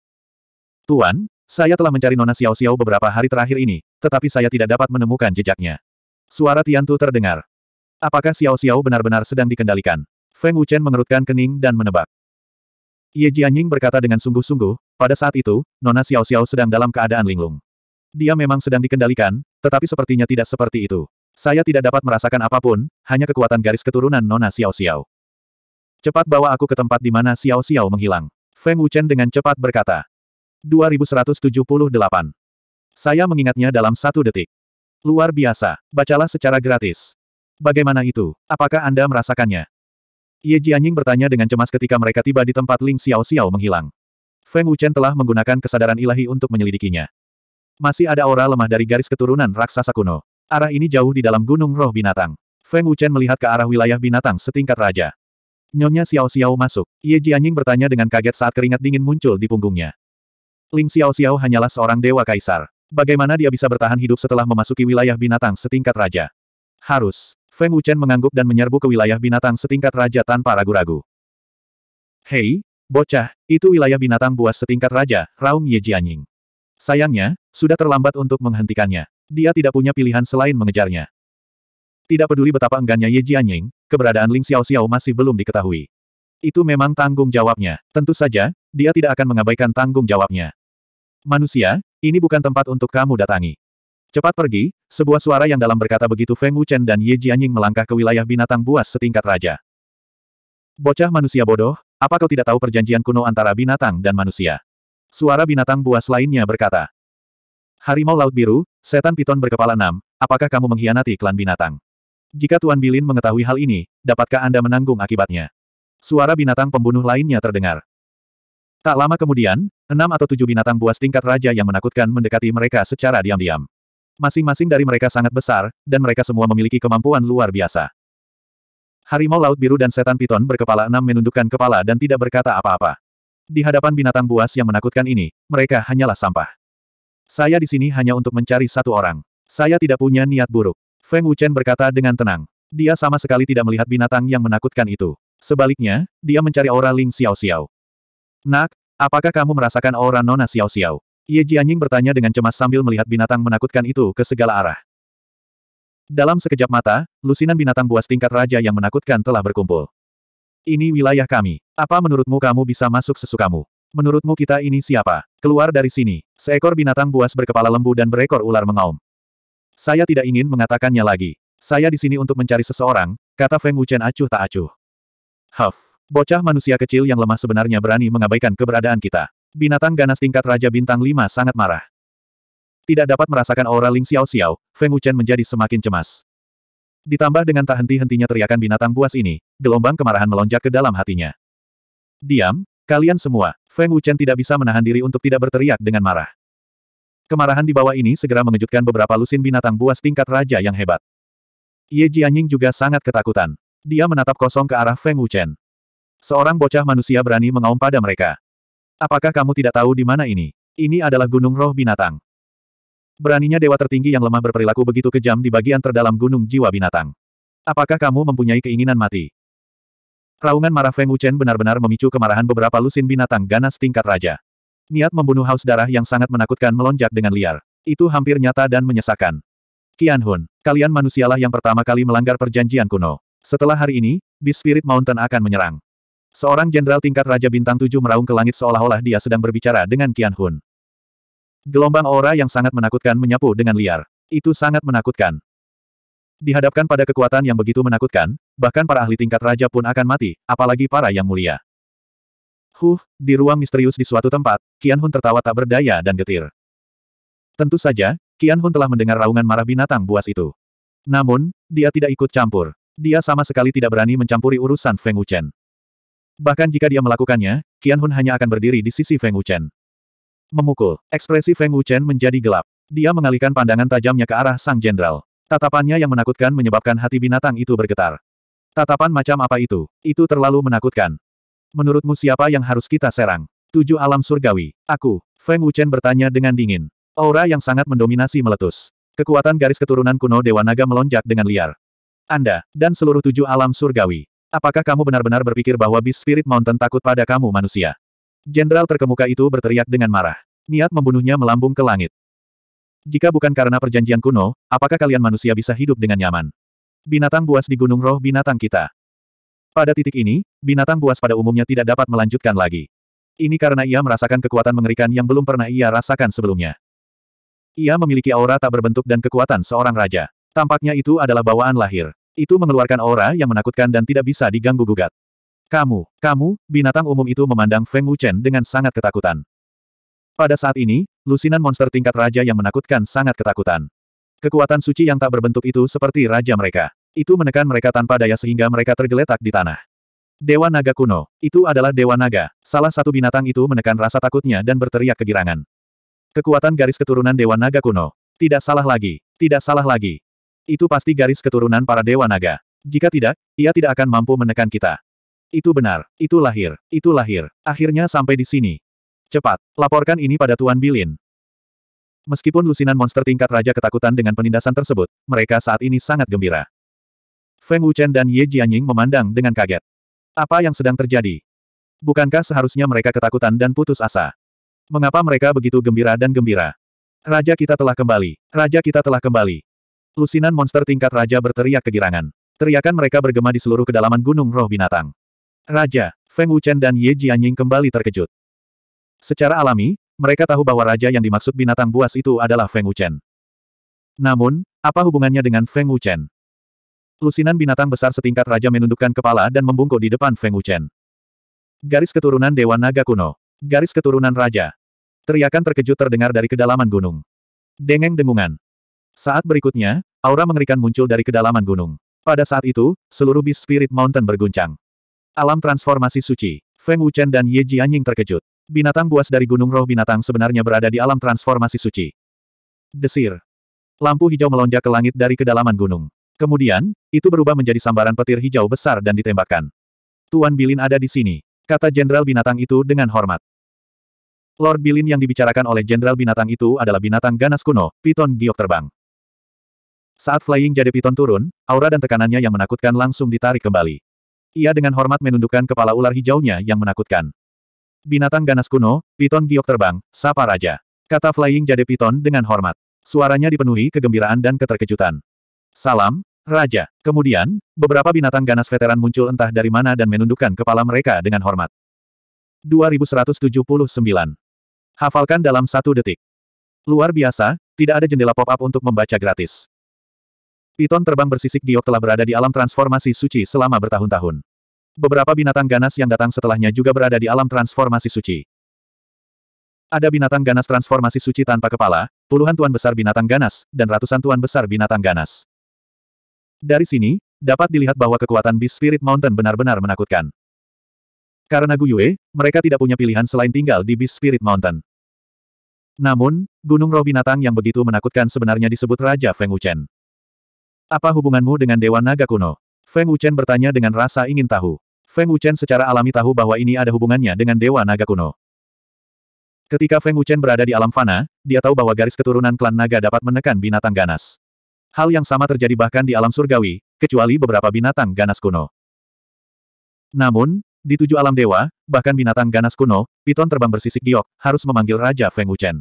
Tuan, saya telah mencari Nona Xiao Xiao beberapa hari terakhir ini, tetapi saya tidak dapat menemukan jejaknya. Suara Tiantu terdengar. Apakah Xiao Xiao benar-benar sedang dikendalikan? Feng Wuchen mengerutkan kening dan menebak. Ye Jianying berkata dengan sungguh-sungguh, pada saat itu, Nona Xiao Xiao sedang dalam keadaan linglung. Dia memang sedang dikendalikan, tetapi sepertinya tidak seperti itu. Saya tidak dapat merasakan apapun, hanya kekuatan garis keturunan Nona Xiao Xiao. Cepat bawa aku ke tempat di mana Xiao Xiao menghilang. Feng Wuchen dengan cepat berkata. 2178. Saya mengingatnya dalam satu detik. Luar biasa, bacalah secara gratis. Bagaimana itu? Apakah Anda merasakannya? Ye Jianying bertanya dengan cemas ketika mereka tiba di tempat Ling Xiao Xiao menghilang. Feng Wuchen telah menggunakan kesadaran ilahi untuk menyelidikinya. Masih ada aura lemah dari garis keturunan raksasa kuno. Arah ini jauh di dalam gunung roh binatang. Feng Wuchen melihat ke arah wilayah binatang setingkat raja. Nyonya Xiao Xiao masuk. Ye Jianying bertanya dengan kaget saat keringat dingin muncul di punggungnya. Ling Xiao Xiao hanyalah seorang dewa kaisar. Bagaimana dia bisa bertahan hidup setelah memasuki wilayah binatang setingkat raja? Harus. Feng Wuchen mengangguk dan menyerbu ke wilayah binatang setingkat raja tanpa ragu-ragu. Hei, bocah, itu wilayah binatang buas setingkat raja, Raung Ye Jianying. Sayangnya, sudah terlambat untuk menghentikannya. Dia tidak punya pilihan selain mengejarnya. Tidak peduli betapa enggannya Ye Jianying, keberadaan Ling Xiao Xiao masih belum diketahui. Itu memang tanggung jawabnya. Tentu saja, dia tidak akan mengabaikan tanggung jawabnya. Manusia, ini bukan tempat untuk kamu datangi. Cepat pergi, sebuah suara yang dalam berkata begitu Feng Wuchen dan Ye Jianying melangkah ke wilayah binatang buas setingkat raja. Bocah manusia bodoh, apa kau tidak tahu perjanjian kuno antara binatang dan manusia? Suara binatang buas lainnya berkata. Harimau Laut Biru, setan piton berkepala enam, apakah kamu mengkhianati klan binatang? Jika Tuan Bilin mengetahui hal ini, dapatkah Anda menanggung akibatnya? Suara binatang pembunuh lainnya terdengar. Tak lama kemudian, enam atau tujuh binatang buas tingkat raja yang menakutkan mendekati mereka secara diam-diam. Masing-masing dari mereka sangat besar, dan mereka semua memiliki kemampuan luar biasa. Harimau Laut Biru dan Setan Piton berkepala enam menundukkan kepala dan tidak berkata apa-apa. Di hadapan binatang buas yang menakutkan ini, mereka hanyalah sampah. Saya di sini hanya untuk mencari satu orang. Saya tidak punya niat buruk. Feng Wuchen berkata dengan tenang. Dia sama sekali tidak melihat binatang yang menakutkan itu. Sebaliknya, dia mencari aura Ling Xiao Xiao. Nak, apakah kamu merasakan aura Nona Xiao Xiao? Ye Jianying bertanya dengan cemas sambil melihat binatang menakutkan itu ke segala arah. Dalam sekejap mata, lusinan binatang buas tingkat raja yang menakutkan telah berkumpul. Ini wilayah kami. Apa menurutmu kamu bisa masuk sesukamu? Menurutmu kita ini siapa? Keluar dari sini. Seekor binatang buas berkepala lembu dan berekor ular mengaum. Saya tidak ingin mengatakannya lagi. Saya di sini untuk mencari seseorang, kata Feng Wuchen acuh tak acuh. Huff. Bocah manusia kecil yang lemah sebenarnya berani mengabaikan keberadaan kita. Binatang ganas tingkat Raja Bintang 5 sangat marah. Tidak dapat merasakan aura Ling Xiao Xiao, Feng Wuchen menjadi semakin cemas. Ditambah dengan tak henti-hentinya teriakan binatang buas ini, gelombang kemarahan melonjak ke dalam hatinya. Diam, kalian semua, Feng Wuchen tidak bisa menahan diri untuk tidak berteriak dengan marah. Kemarahan di bawah ini segera mengejutkan beberapa lusin binatang buas tingkat raja yang hebat. Ye Jianying juga sangat ketakutan. Dia menatap kosong ke arah Feng Wuchen. Seorang bocah manusia berani mengaum pada mereka. Apakah kamu tidak tahu di mana ini? Ini adalah gunung roh binatang. Beraninya dewa tertinggi yang lemah berperilaku begitu kejam di bagian terdalam gunung jiwa binatang. Apakah kamu mempunyai keinginan mati? Raungan marah Feng Wuchen benar-benar memicu kemarahan beberapa lusin binatang ganas tingkat raja. Niat membunuh haus darah yang sangat menakutkan melonjak dengan liar. Itu hampir nyata dan menyesakan. Qian Hun, kalian manusialah yang pertama kali melanggar perjanjian kuno. Setelah hari ini, Beast Spirit Mountain akan menyerang. Seorang jenderal tingkat Raja Bintang Tujuh meraung ke langit seolah-olah dia sedang berbicara dengan Qian Hun. Gelombang aura yang sangat menakutkan menyapu dengan liar. Itu sangat menakutkan. Dihadapkan pada kekuatan yang begitu menakutkan, bahkan para ahli tingkat raja pun akan mati, apalagi para yang mulia. Huh, di ruang misterius di suatu tempat, Qian Hun tertawa tak berdaya dan getir. Tentu saja, Qian Hun telah mendengar raungan marah binatang buas itu. Namun, dia tidak ikut campur. Dia sama sekali tidak berani mencampuri urusan Feng Wuchen. Bahkan jika dia melakukannya, Qian Hun hanya akan berdiri di sisi Feng Wuchen. Memukul, ekspresi Feng Wuchen menjadi gelap. Dia mengalihkan pandangan tajamnya ke arah sang jenderal. Tatapannya yang menakutkan menyebabkan hati binatang itu bergetar. Tatapan macam apa itu? Itu terlalu menakutkan. Menurutmu siapa yang harus kita serang? Tujuh alam surgawi. Aku, Feng Wuchen bertanya dengan dingin. Aura yang sangat mendominasi meletus. Kekuatan garis keturunan kuno Dewa Naga melonjak dengan liar. Anda, dan seluruh tujuh alam surgawi. Apakah kamu benar-benar berpikir bahwa Beast Spirit Mountain takut pada kamu manusia? Jenderal terkemuka itu berteriak dengan marah. Niat membunuhnya melambung ke langit. Jika bukan karena perjanjian kuno, apakah kalian manusia bisa hidup dengan nyaman? Binatang buas di gunung roh binatang kita. Pada titik ini, binatang buas pada umumnya tidak dapat melanjutkan lagi. Ini karena ia merasakan kekuatan mengerikan yang belum pernah ia rasakan sebelumnya. Ia memiliki aura tak berbentuk dan kekuatan seorang raja. Tampaknya itu adalah bawaan lahir. Itu mengeluarkan aura yang menakutkan dan tidak bisa diganggu-gugat. Kamu, kamu, binatang umum itu memandang Feng Wuchen dengan sangat ketakutan. Pada saat ini, lusinan monster tingkat raja yang menakutkan sangat ketakutan. Kekuatan suci yang tak berbentuk itu seperti raja mereka. Itu menekan mereka tanpa daya sehingga mereka tergeletak di tanah. Dewa Naga kuno, itu adalah Dewa Naga, salah satu binatang itu menekan rasa takutnya dan berteriak kegirangan. Kekuatan garis keturunan Dewa Naga kuno. Tidak salah lagi, tidak salah lagi. Itu pasti garis keturunan para dewa naga. Jika tidak, ia tidak akan mampu menekan kita. Itu benar, itu lahir, itu lahir. Akhirnya sampai di sini. Cepat, laporkan ini pada Tuan Bilin. Meskipun lusinan monster tingkat raja ketakutan dengan penindasan tersebut, mereka saat ini sangat gembira. Feng Wuchen dan Ye Jianying memandang dengan kaget. Apa yang sedang terjadi? Bukankah seharusnya mereka ketakutan dan putus asa? Mengapa mereka begitu gembira dan gembira? Raja kita telah kembali, raja kita telah kembali. Lusinan monster tingkat raja berteriak kegirangan. Teriakan mereka bergema di seluruh kedalaman gunung roh binatang. Raja, Feng Wuchen dan Ye Jianying kembali terkejut. Secara alami, mereka tahu bahwa raja yang dimaksud binatang buas itu adalah Feng Wuchen. Namun, apa hubungannya dengan Feng Wuchen? Lusinan binatang besar setingkat raja menundukkan kepala dan membungkuk di depan Feng Wuchen. Garis keturunan Dewa Naga kuno. Garis keturunan raja. Teriakan terkejut terdengar dari kedalaman gunung. Dengeng dengungan. Saat berikutnya, aura mengerikan muncul dari kedalaman gunung. Pada saat itu, seluruh Beast Spirit Mountain berguncang. Alam transformasi suci. Feng Wuchen dan Ye Jianying terkejut. Binatang buas dari gunung roh binatang sebenarnya berada di alam transformasi suci. Desir. Lampu hijau melonjak ke langit dari kedalaman gunung. Kemudian, itu berubah menjadi sambaran petir hijau besar dan ditembakkan. Tuan Bilin ada di sini, kata Jenderal Binatang itu dengan hormat. Lord Bilin yang dibicarakan oleh Jenderal Binatang itu adalah binatang ganas kuno, piton giok terbang. Saat Flying Jade Piton turun, aura dan tekanannya yang menakutkan langsung ditarik kembali. Ia dengan hormat menundukkan kepala ular hijaunya yang menakutkan. Binatang ganas kuno, Piton giok terbang, sapa raja. Kata Flying Jade Piton dengan hormat. Suaranya dipenuhi kegembiraan dan keterkejutan. Salam, Raja. Kemudian, beberapa binatang ganas veteran muncul entah dari mana dan menundukkan kepala mereka dengan hormat. 2179. Hafalkan dalam satu detik. Luar biasa, tidak ada jendela pop-up untuk membaca gratis. Piton terbang bersisik giok telah berada di alam transformasi suci selama bertahun-tahun. Beberapa binatang ganas yang datang setelahnya juga berada di alam transformasi suci. Ada binatang ganas transformasi suci tanpa kepala, puluhan tuan besar binatang ganas, dan ratusan tuan besar binatang ganas. Dari sini, dapat dilihat bahwa kekuatan Beast Spirit Mountain benar-benar menakutkan. Karena Guyue, mereka tidak punya pilihan selain tinggal di Beast Spirit Mountain. Namun, Gunung Roh Binatang yang begitu menakutkan sebenarnya disebut Raja Feng Wuchen. Apa hubunganmu dengan Dewa Naga kuno? Feng Wuchen bertanya dengan rasa ingin tahu. Feng Wuchen secara alami tahu bahwa ini ada hubungannya dengan Dewa Naga kuno. Ketika Feng Wuchen berada di alam fana, dia tahu bahwa garis keturunan klan naga dapat menekan binatang ganas. Hal yang sama terjadi bahkan di alam surgawi, kecuali beberapa binatang ganas kuno. Namun, di tujuh alam dewa, bahkan binatang ganas kuno, piton terbang bersisik giok, harus memanggil Raja Feng Wuchen.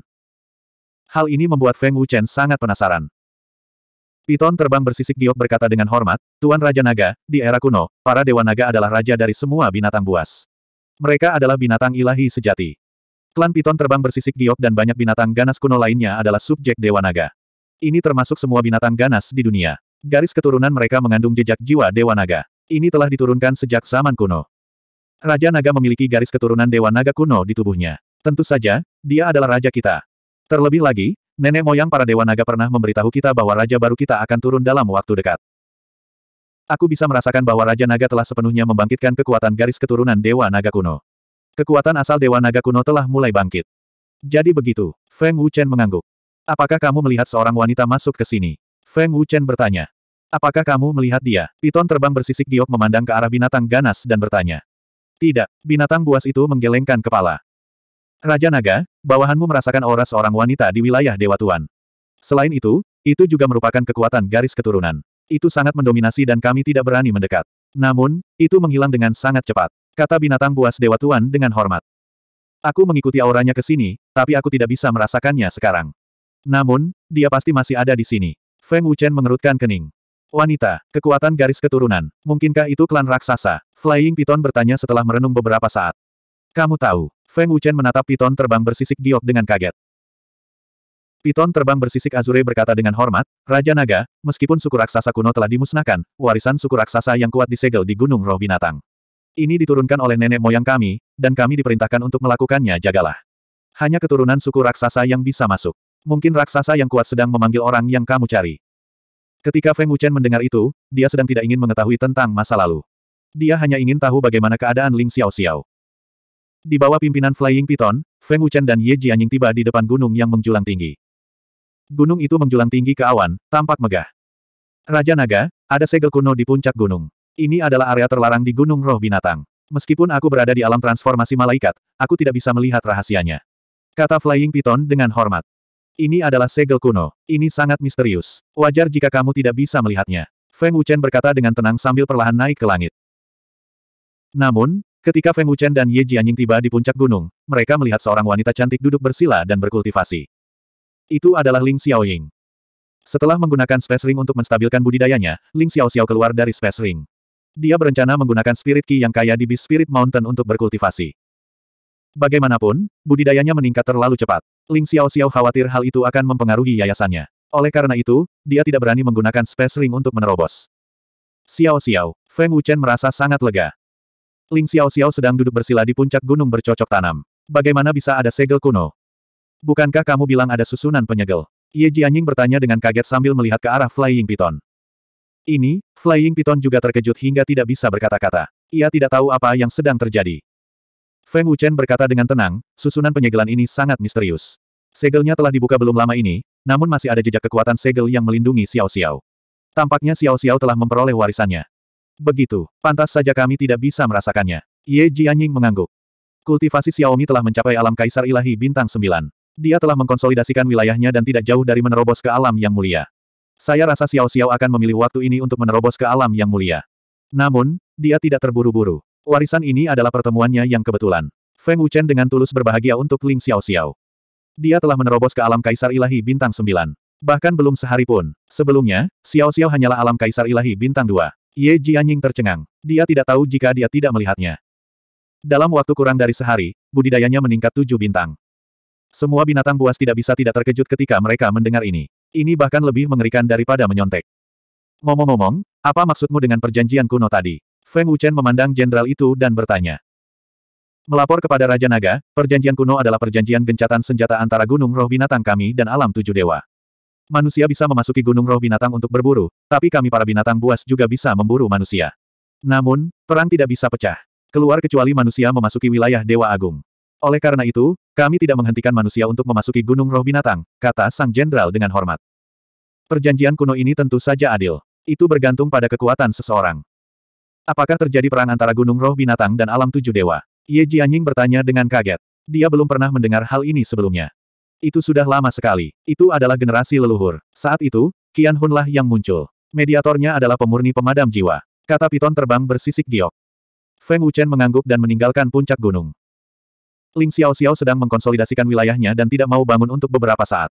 Hal ini membuat Feng Wuchen sangat penasaran. Piton terbang bersisik giok berkata dengan hormat, Tuan Raja Naga, di era kuno, para Dewa Naga adalah raja dari semua binatang buas. Mereka adalah binatang ilahi sejati. Klan Piton terbang bersisik giok dan banyak binatang ganas kuno lainnya adalah subjek Dewa Naga. Ini termasuk semua binatang ganas di dunia. Garis keturunan mereka mengandung jejak jiwa Dewa Naga. Ini telah diturunkan sejak zaman kuno. Raja Naga memiliki garis keturunan Dewa Naga kuno di tubuhnya. Tentu saja, dia adalah raja kita. Terlebih lagi, nenek moyang para Dewa Naga pernah memberitahu kita bahwa Raja baru kita akan turun dalam waktu dekat. Aku bisa merasakan bahwa Raja Naga telah sepenuhnya membangkitkan kekuatan garis keturunan Dewa Naga kuno. Kekuatan asal Dewa Naga kuno telah mulai bangkit. Jadi begitu, Feng Wuchen mengangguk. Apakah kamu melihat seorang wanita masuk ke sini? Feng Wuchen bertanya. Apakah kamu melihat dia? Piton terbang bersisik giok memandang ke arah binatang ganas dan bertanya. Tidak, binatang buas itu menggelengkan kepala. Raja Naga, bawahanmu merasakan aura seorang wanita di wilayah Dewa Tuan. Selain itu, itu juga merupakan kekuatan garis keturunan. Itu sangat mendominasi dan kami tidak berani mendekat. Namun, itu menghilang dengan sangat cepat, kata binatang buas Dewa Tuan dengan hormat. Aku mengikuti auranya ke sini, tapi aku tidak bisa merasakannya sekarang. Namun, dia pasti masih ada di sini. Feng Wuchen mengerutkan kening. Wanita, kekuatan garis keturunan. Mungkinkah itu klan raksasa? Flying Python bertanya setelah merenung beberapa saat. Kamu tahu, Feng Wuchen menatap piton terbang bersisik giok dengan kaget. Piton terbang bersisik Azure berkata dengan hormat, Raja Naga, meskipun suku raksasa kuno telah dimusnahkan, warisan suku raksasa yang kuat disegel di Gunung Roh Binatang. Ini diturunkan oleh nenek moyang kami, dan kami diperintahkan untuk melakukannya jagalah. Hanya keturunan suku raksasa yang bisa masuk. Mungkin raksasa yang kuat sedang memanggil orang yang kamu cari. Ketika Feng Wuchen mendengar itu, dia sedang tidak ingin mengetahui tentang masa lalu. Dia hanya ingin tahu bagaimana keadaan Ling Xiao Xiao. Di bawah pimpinan Flying Python, Feng Wuchen dan Ye Jianying tiba di depan gunung yang menjulang tinggi. Gunung itu menjulang tinggi ke awan, tampak megah. Raja Naga, ada segel kuno di puncak gunung. Ini adalah area terlarang di Gunung Roh Binatang. Meskipun aku berada di alam transformasi malaikat, aku tidak bisa melihat rahasianya. Kata Flying Python dengan hormat. Ini adalah segel kuno. Ini sangat misterius. Wajar jika kamu tidak bisa melihatnya. Feng Wuchen berkata dengan tenang sambil perlahan naik ke langit. Namun, Ketika Feng Wuchen dan Ye Jianying tiba di puncak gunung, mereka melihat seorang wanita cantik duduk bersila dan berkultivasi. Itu adalah Ling Xiaoying. Setelah menggunakan Space Ring untuk menstabilkan budidayanya, Ling Xiao Xiao keluar dari Space Ring. Dia berencana menggunakan Spirit Key yang kaya di Beast Spirit Mountain untuk berkultivasi. Bagaimanapun, budidayanya meningkat terlalu cepat. Ling Xiao Xiao khawatir hal itu akan mempengaruhi yayasannya. Oleh karena itu, dia tidak berani menggunakan Space Ring untuk menerobos. Xiao Xiao, Feng Wuchen merasa sangat lega. Ling Xiao-Xiao sedang duduk bersila di puncak gunung bercocok tanam. Bagaimana bisa ada segel kuno? Bukankah kamu bilang ada susunan penyegel? Ye Jianying bertanya dengan kaget sambil melihat ke arah Flying Python. Ini, Flying Python juga terkejut hingga tidak bisa berkata-kata. Ia tidak tahu apa yang sedang terjadi. Feng Wuchen berkata dengan tenang, susunan penyegelan ini sangat misterius. Segelnya telah dibuka belum lama ini, namun masih ada jejak kekuatan segel yang melindungi Xiao Xiao. Tampaknya Xiao Xiao telah memperoleh warisannya. Begitu, pantas saja kami tidak bisa merasakannya. Ye Jianying mengangguk. Kultivasi Xiaomi telah mencapai alam kaisar ilahi bintang 9. Dia telah mengkonsolidasikan wilayahnya dan tidak jauh dari menerobos ke alam yang mulia. Saya rasa Xiao Xiao akan memilih waktu ini untuk menerobos ke alam yang mulia. Namun, dia tidak terburu-buru. Warisan ini adalah pertemuannya yang kebetulan. Feng Wuchen dengan tulus berbahagia untuk Ling Xiao Xiao. Dia telah menerobos ke alam kaisar ilahi bintang 9. Bahkan belum sehari pun. Sebelumnya, Xiao Xiao hanyalah alam kaisar ilahi bintang 2. Ye Jianying tercengang. Dia tidak tahu jika dia tidak melihatnya. Dalam waktu kurang dari sehari, budidayanya meningkat tujuh bintang. Semua binatang buas tidak bisa tidak terkejut ketika mereka mendengar ini. Ini bahkan lebih mengerikan daripada menyontek. Ngomong-ngomong, apa maksudmu dengan perjanjian kuno tadi? Feng Wuchen memandang jenderal itu dan bertanya. Melapor kepada Raja Naga, perjanjian kuno adalah perjanjian gencatan senjata antara gunung roh binatang kami dan alam tujuh dewa. Manusia bisa memasuki gunung roh binatang untuk berburu, tapi kami para binatang buas juga bisa memburu manusia. Namun, perang tidak bisa pecah. Keluar kecuali manusia memasuki wilayah Dewa Agung. Oleh karena itu, kami tidak menghentikan manusia untuk memasuki gunung roh binatang, kata sang jenderal dengan hormat. Perjanjian kuno ini tentu saja adil. Itu bergantung pada kekuatan seseorang. Apakah terjadi perang antara gunung roh binatang dan alam tujuh dewa? Ye Jianying bertanya dengan kaget. Dia belum pernah mendengar hal ini sebelumnya. Itu sudah lama sekali. Itu adalah generasi leluhur. Saat itu, Qian Hunlah yang muncul. Mediatornya adalah pemurni pemadam jiwa. Kata Piton terbang bersisik giok. Feng Wuchen mengangguk dan meninggalkan puncak gunung. Ling Xiao Xiao sedang mengkonsolidasikan wilayahnya dan tidak mau bangun untuk beberapa saat.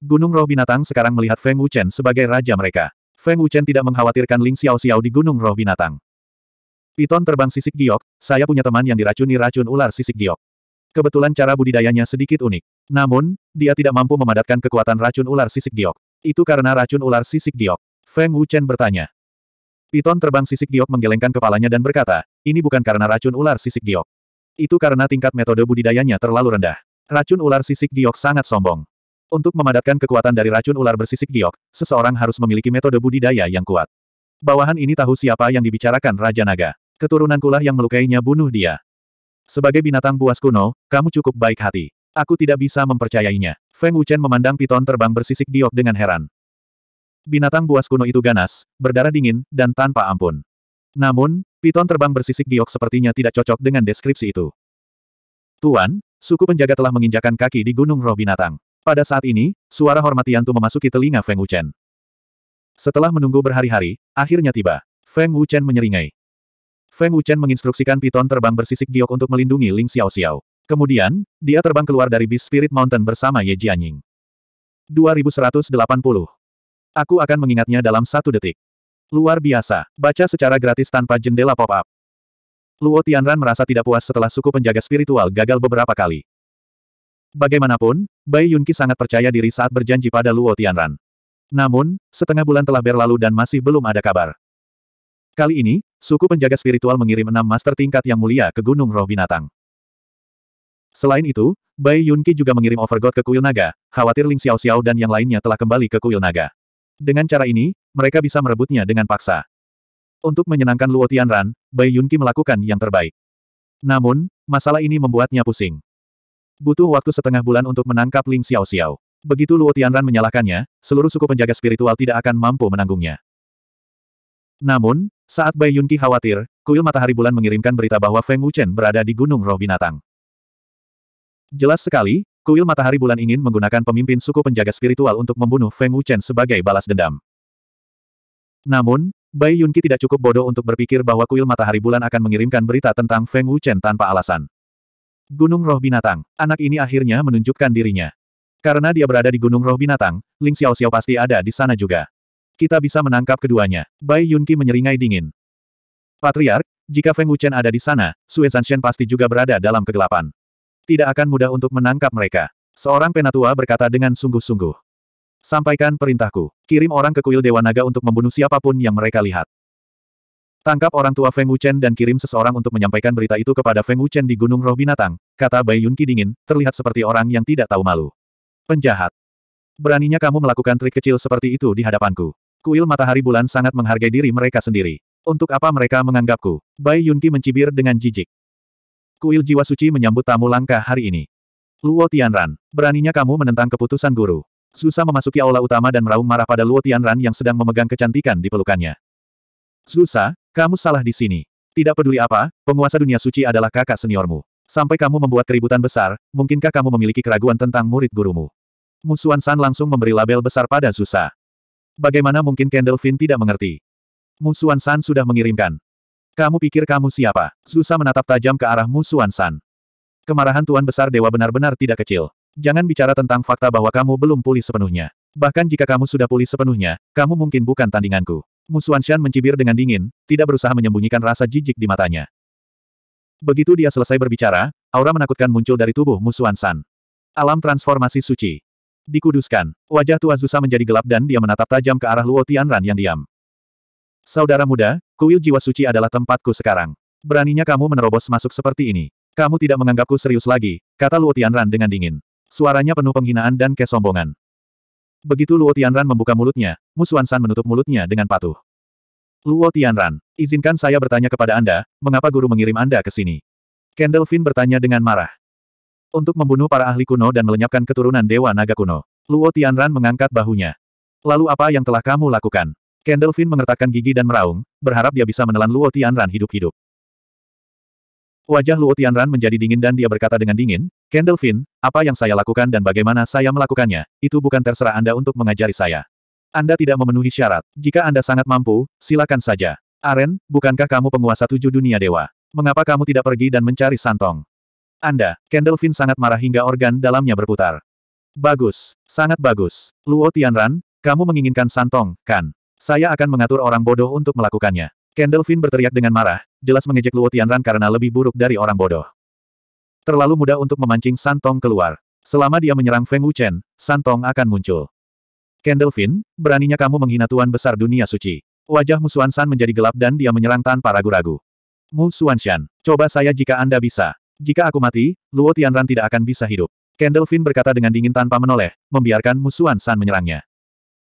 Gunung Roh Binatang sekarang melihat Feng Wuchen sebagai raja mereka. Feng Wuchen tidak mengkhawatirkan Ling Xiao Xiao di Gunung Roh Binatang. Piton terbang sisik giok, saya punya teman yang diracuni racun ular sisik giok. Kebetulan cara budidayanya sedikit unik. Namun, dia tidak mampu memadatkan kekuatan racun ular sisik giok. Itu karena racun ular sisik giok. Feng Wuchen bertanya. Piton terbang sisik giok menggelengkan kepalanya dan berkata, ini bukan karena racun ular sisik giok. Itu karena tingkat metode budidayanya terlalu rendah. Racun ular sisik giok sangat sombong. Untuk memadatkan kekuatan dari racun ular bersisik giok, seseorang harus memiliki metode budidaya yang kuat. Bawahan ini tahu siapa yang dibicarakan Raja Naga. keturunan kulah yang melukainya bunuh dia. Sebagai binatang buas kuno, kamu cukup baik hati. Aku tidak bisa mempercayainya. Feng Wuchen memandang piton terbang bersisik diok dengan heran. Binatang buas kuno itu ganas, berdarah dingin, dan tanpa ampun. Namun, piton terbang bersisik diok sepertinya tidak cocok dengan deskripsi itu. Tuan, suku penjaga telah menginjakan kaki di Gunung Roh Binatang. Pada saat ini, suara hormati Yantu memasuki telinga Feng Wuchen. Setelah menunggu berhari-hari, akhirnya tiba. Feng Wuchen menyeringai. Feng Wuchen menginstruksikan piton terbang bersisik giok untuk melindungi Ling Xiao Xiao. Kemudian, dia terbang keluar dari Beast Spirit Mountain bersama Ye Jianying. 2180. Aku akan mengingatnya dalam satu detik. Luar biasa, baca secara gratis tanpa jendela pop-up. Luo Tianran merasa tidak puas setelah suku penjaga spiritual gagal beberapa kali. Bagaimanapun, Bai Yunqi sangat percaya diri saat berjanji pada Luo Tianran. Namun, setengah bulan telah berlalu dan masih belum ada kabar. Kali ini, suku penjaga spiritual mengirim enam master tingkat yang mulia ke Gunung Roh Binatang. Selain itu, Bai Yunqi juga mengirim Overgod ke kuil naga, khawatir Ling Xiao Xiao dan yang lainnya telah kembali ke kuil naga. Dengan cara ini, mereka bisa merebutnya dengan paksa. Untuk menyenangkan Luo Tianran, Bai Yunqi melakukan yang terbaik. Namun, masalah ini membuatnya pusing. Butuh waktu setengah bulan untuk menangkap Ling Xiao Xiao. Begitu Luo Tianran menyalahkannya, seluruh suku penjaga spiritual tidak akan mampu menanggungnya. Namun, saat Bai Yunqi khawatir, kuil matahari bulan mengirimkan berita bahwa Feng Wuchen berada di Gunung Roh Binatang. Jelas sekali, kuil matahari bulan ingin menggunakan pemimpin suku penjaga spiritual untuk membunuh Feng Wuchen sebagai balas dendam. Namun, Bai Yunqi tidak cukup bodoh untuk berpikir bahwa kuil matahari bulan akan mengirimkan berita tentang Feng Wuchen tanpa alasan. Gunung Roh Binatang, anak ini akhirnya menunjukkan dirinya. Karena dia berada di Gunung Roh Binatang, Ling Xiao Xiao pasti ada di sana juga. Kita bisa menangkap keduanya. Bai Yunqi menyeringai dingin. Patriark, jika Feng Wuchen ada di sana, Sue Zanshen pasti juga berada dalam kegelapan. Tidak akan mudah untuk menangkap mereka. Seorang penatua berkata dengan sungguh-sungguh. Sampaikan perintahku. Kirim orang ke kuil Dewa Naga untuk membunuh siapapun yang mereka lihat. Tangkap orang tua Feng Wuchen dan kirim seseorang untuk menyampaikan berita itu kepada Feng Wuchen di Gunung Roh Binatang, kata Bai Yunqi dingin, terlihat seperti orang yang tidak tahu malu. Penjahat. Beraninya kamu melakukan trik kecil seperti itu di hadapanku. Kuil matahari bulan sangat menghargai diri mereka sendiri. Untuk apa mereka menganggapku? Bai Yunqi mencibir dengan jijik. Kuil Jiwa Suci menyambut tamu langka hari ini. Luo Tianran, beraninya kamu menentang keputusan guru. Susa memasuki aula utama dan meraung marah pada Luo Tianran yang sedang memegang kecantikan di pelukannya. Susa, kamu salah di sini. Tidak peduli apa, penguasa dunia suci adalah kakak seniormu. Sampai kamu membuat keributan besar, mungkinkah kamu memiliki keraguan tentang murid gurumu? Musuan San langsung memberi label besar pada Susa. Bagaimana mungkin Kendall Finn tidak mengerti? Musuan San sudah mengirimkan kamu pikir kamu siapa? Susa menatap tajam ke arah musuhan San. Kemarahan Tuan Besar Dewa benar-benar tidak kecil. Jangan bicara tentang fakta bahwa kamu belum pulih sepenuhnya. Bahkan jika kamu sudah pulih sepenuhnya, kamu mungkin bukan tandinganku. Musuan Shan mencibir dengan dingin, tidak berusaha menyembunyikan rasa jijik di matanya. Begitu dia selesai berbicara, aura menakutkan muncul dari tubuh Musuan San. Alam transformasi suci. Dikuduskan. Wajah Tua Zusa menjadi gelap dan dia menatap tajam ke arah Luo Tianran yang diam. Saudara muda, kuil jiwa suci adalah tempatku sekarang. Beraninya kamu menerobos masuk seperti ini. Kamu tidak menganggapku serius lagi, kata Luo Tianran dengan dingin. Suaranya penuh penghinaan dan kesombongan. Begitu Luo Tianran membuka mulutnya, Musuan San menutup mulutnya dengan patuh. Luo Tianran, izinkan saya bertanya kepada Anda, mengapa guru mengirim Anda ke sini? Kendall Finn bertanya dengan marah. Untuk membunuh para ahli kuno dan melenyapkan keturunan Dewa Naga Kuno. Luo Tianran mengangkat bahunya. Lalu apa yang telah kamu lakukan? Kendelvin mengertakkan gigi dan meraung, berharap dia bisa menelan Luo Tianran hidup-hidup. Wajah Luo Tianran menjadi dingin dan dia berkata dengan dingin, Kendelvin, apa yang saya lakukan dan bagaimana saya melakukannya, itu bukan terserah Anda untuk mengajari saya. Anda tidak memenuhi syarat. Jika Anda sangat mampu, silakan saja. Aren, bukankah kamu penguasa tujuh dunia dewa? Mengapa kamu tidak pergi dan mencari santong? Anda, Kendelvin sangat marah hingga organ dalamnya berputar. Bagus, sangat bagus. Luo Tianran, kamu menginginkan santong, kan? Saya akan mengatur orang bodoh untuk melakukannya. Kendall berteriak dengan marah, jelas mengejek Luo Tianran karena lebih buruk dari orang bodoh. Terlalu mudah untuk memancing Santong keluar. Selama dia menyerang Feng Wuchen, Santong akan muncul. Kendall beraninya kamu menghina Tuan Besar Dunia Suci. Wajah Mu San menjadi gelap dan dia menyerang tanpa ragu-ragu. Mu Suansan, coba saya jika Anda bisa. Jika aku mati, Luo Tianran tidak akan bisa hidup. Kendall berkata dengan dingin tanpa menoleh, membiarkan Mu San menyerangnya.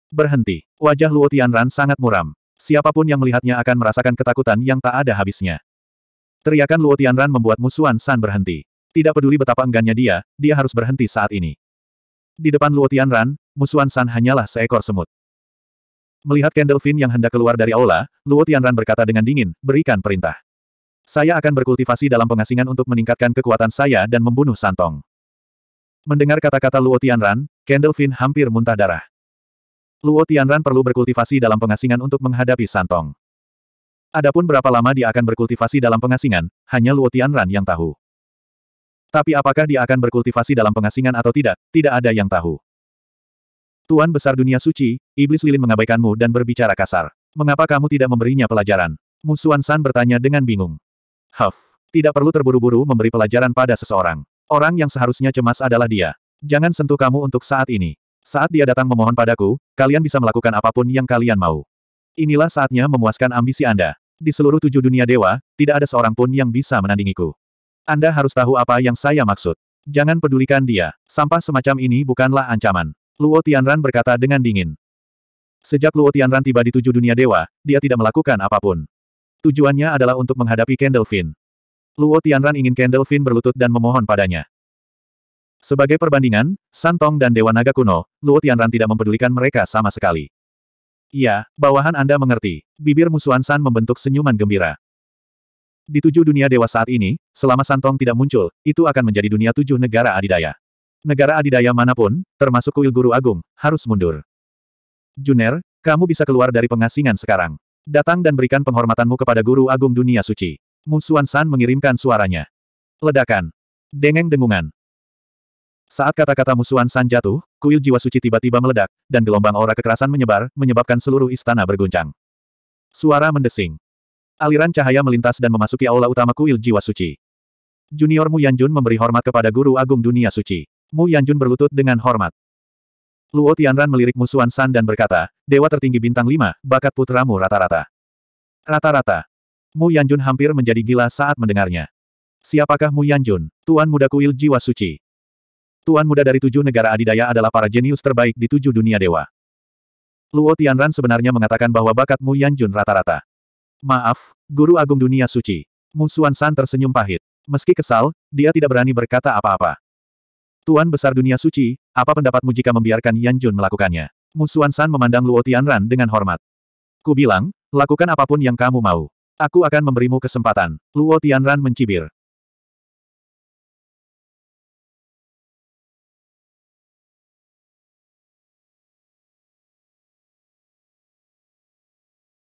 Berhenti. Wajah Luo Tianran sangat muram. Siapapun yang melihatnya akan merasakan ketakutan yang tak ada habisnya. Teriakan Luo Tianran membuat musuhan San berhenti. Tidak peduli betapa enggannya dia, dia harus berhenti saat ini. Di depan Luo Tianran, Musuan San hanyalah seekor semut. Melihat Candlefin yang hendak keluar dari aula, Luo Tianran berkata dengan dingin, berikan perintah. Saya akan berkultivasi dalam pengasingan untuk meningkatkan kekuatan saya dan membunuh Santong. Mendengar kata-kata Luo Tianran, Candlefin hampir muntah darah. Luo Tianran perlu berkultivasi dalam pengasingan untuk menghadapi Santong. Adapun berapa lama dia akan berkultivasi dalam pengasingan, hanya Luo Tianran yang tahu. Tapi apakah dia akan berkultivasi dalam pengasingan atau tidak, tidak ada yang tahu. Tuan Besar Dunia Suci, Iblis Lilin mengabaikanmu dan berbicara kasar. Mengapa kamu tidak memberinya pelajaran? Musuan San bertanya dengan bingung. Huff, tidak perlu terburu-buru memberi pelajaran pada seseorang. Orang yang seharusnya cemas adalah dia. Jangan sentuh kamu untuk saat ini. Saat dia datang memohon padaku, kalian bisa melakukan apapun yang kalian mau. Inilah saatnya memuaskan ambisi Anda. Di seluruh tujuh dunia dewa, tidak ada seorang pun yang bisa menandingiku. Anda harus tahu apa yang saya maksud. Jangan pedulikan dia. Sampah semacam ini bukanlah ancaman. Luo Tianran berkata dengan dingin. Sejak Luo Tianran tiba di tujuh dunia dewa, dia tidak melakukan apapun. Tujuannya adalah untuk menghadapi Candlefin. Luo Tianran ingin Candlefin berlutut dan memohon padanya. Sebagai perbandingan, Santong dan Dewa Naga kuno, Luo Tianran tidak mempedulikan mereka sama sekali. Iya, bawahan Anda mengerti. Bibir musuhan San membentuk senyuman gembira. Di tujuh dunia dewa saat ini, selama Santong tidak muncul, itu akan menjadi dunia tujuh negara adidaya. Negara adidaya manapun, termasuk kuil guru agung, harus mundur. Juner, kamu bisa keluar dari pengasingan sekarang. Datang dan berikan penghormatanmu kepada guru agung dunia suci. Musuan San mengirimkan suaranya. Ledakan. Dengeng dengungan. Saat kata-kata musuhan San jatuh, kuil jiwa suci tiba-tiba meledak, dan gelombang aura kekerasan menyebar, menyebabkan seluruh istana berguncang. Suara mendesing. Aliran cahaya melintas dan memasuki aula utama kuil jiwa suci. Junior Mu Yanjun memberi hormat kepada guru agung dunia suci. Mu Yanjun berlutut dengan hormat. Luo Tianran melirik musuhan San dan berkata, Dewa tertinggi bintang lima, bakat putramu rata-rata. Rata-rata. Mu Yanjun hampir menjadi gila saat mendengarnya. Siapakah Mu Yanjun, tuan muda kuil jiwa suci? Tuan muda dari tujuh negara adidaya adalah para jenius terbaik di tujuh dunia dewa. Luo Tianran sebenarnya mengatakan bahwa bakat Mu Yanjun rata-rata. Maaf, Guru Agung Dunia Suci. Mu San tersenyum pahit. Meski kesal, dia tidak berani berkata apa-apa. Tuan Besar Dunia Suci, apa pendapatmu jika membiarkan Yanjun melakukannya? Mu San memandang Luo Tianran dengan hormat. Ku bilang, lakukan apapun yang kamu mau. Aku akan memberimu kesempatan. Luo Tianran mencibir.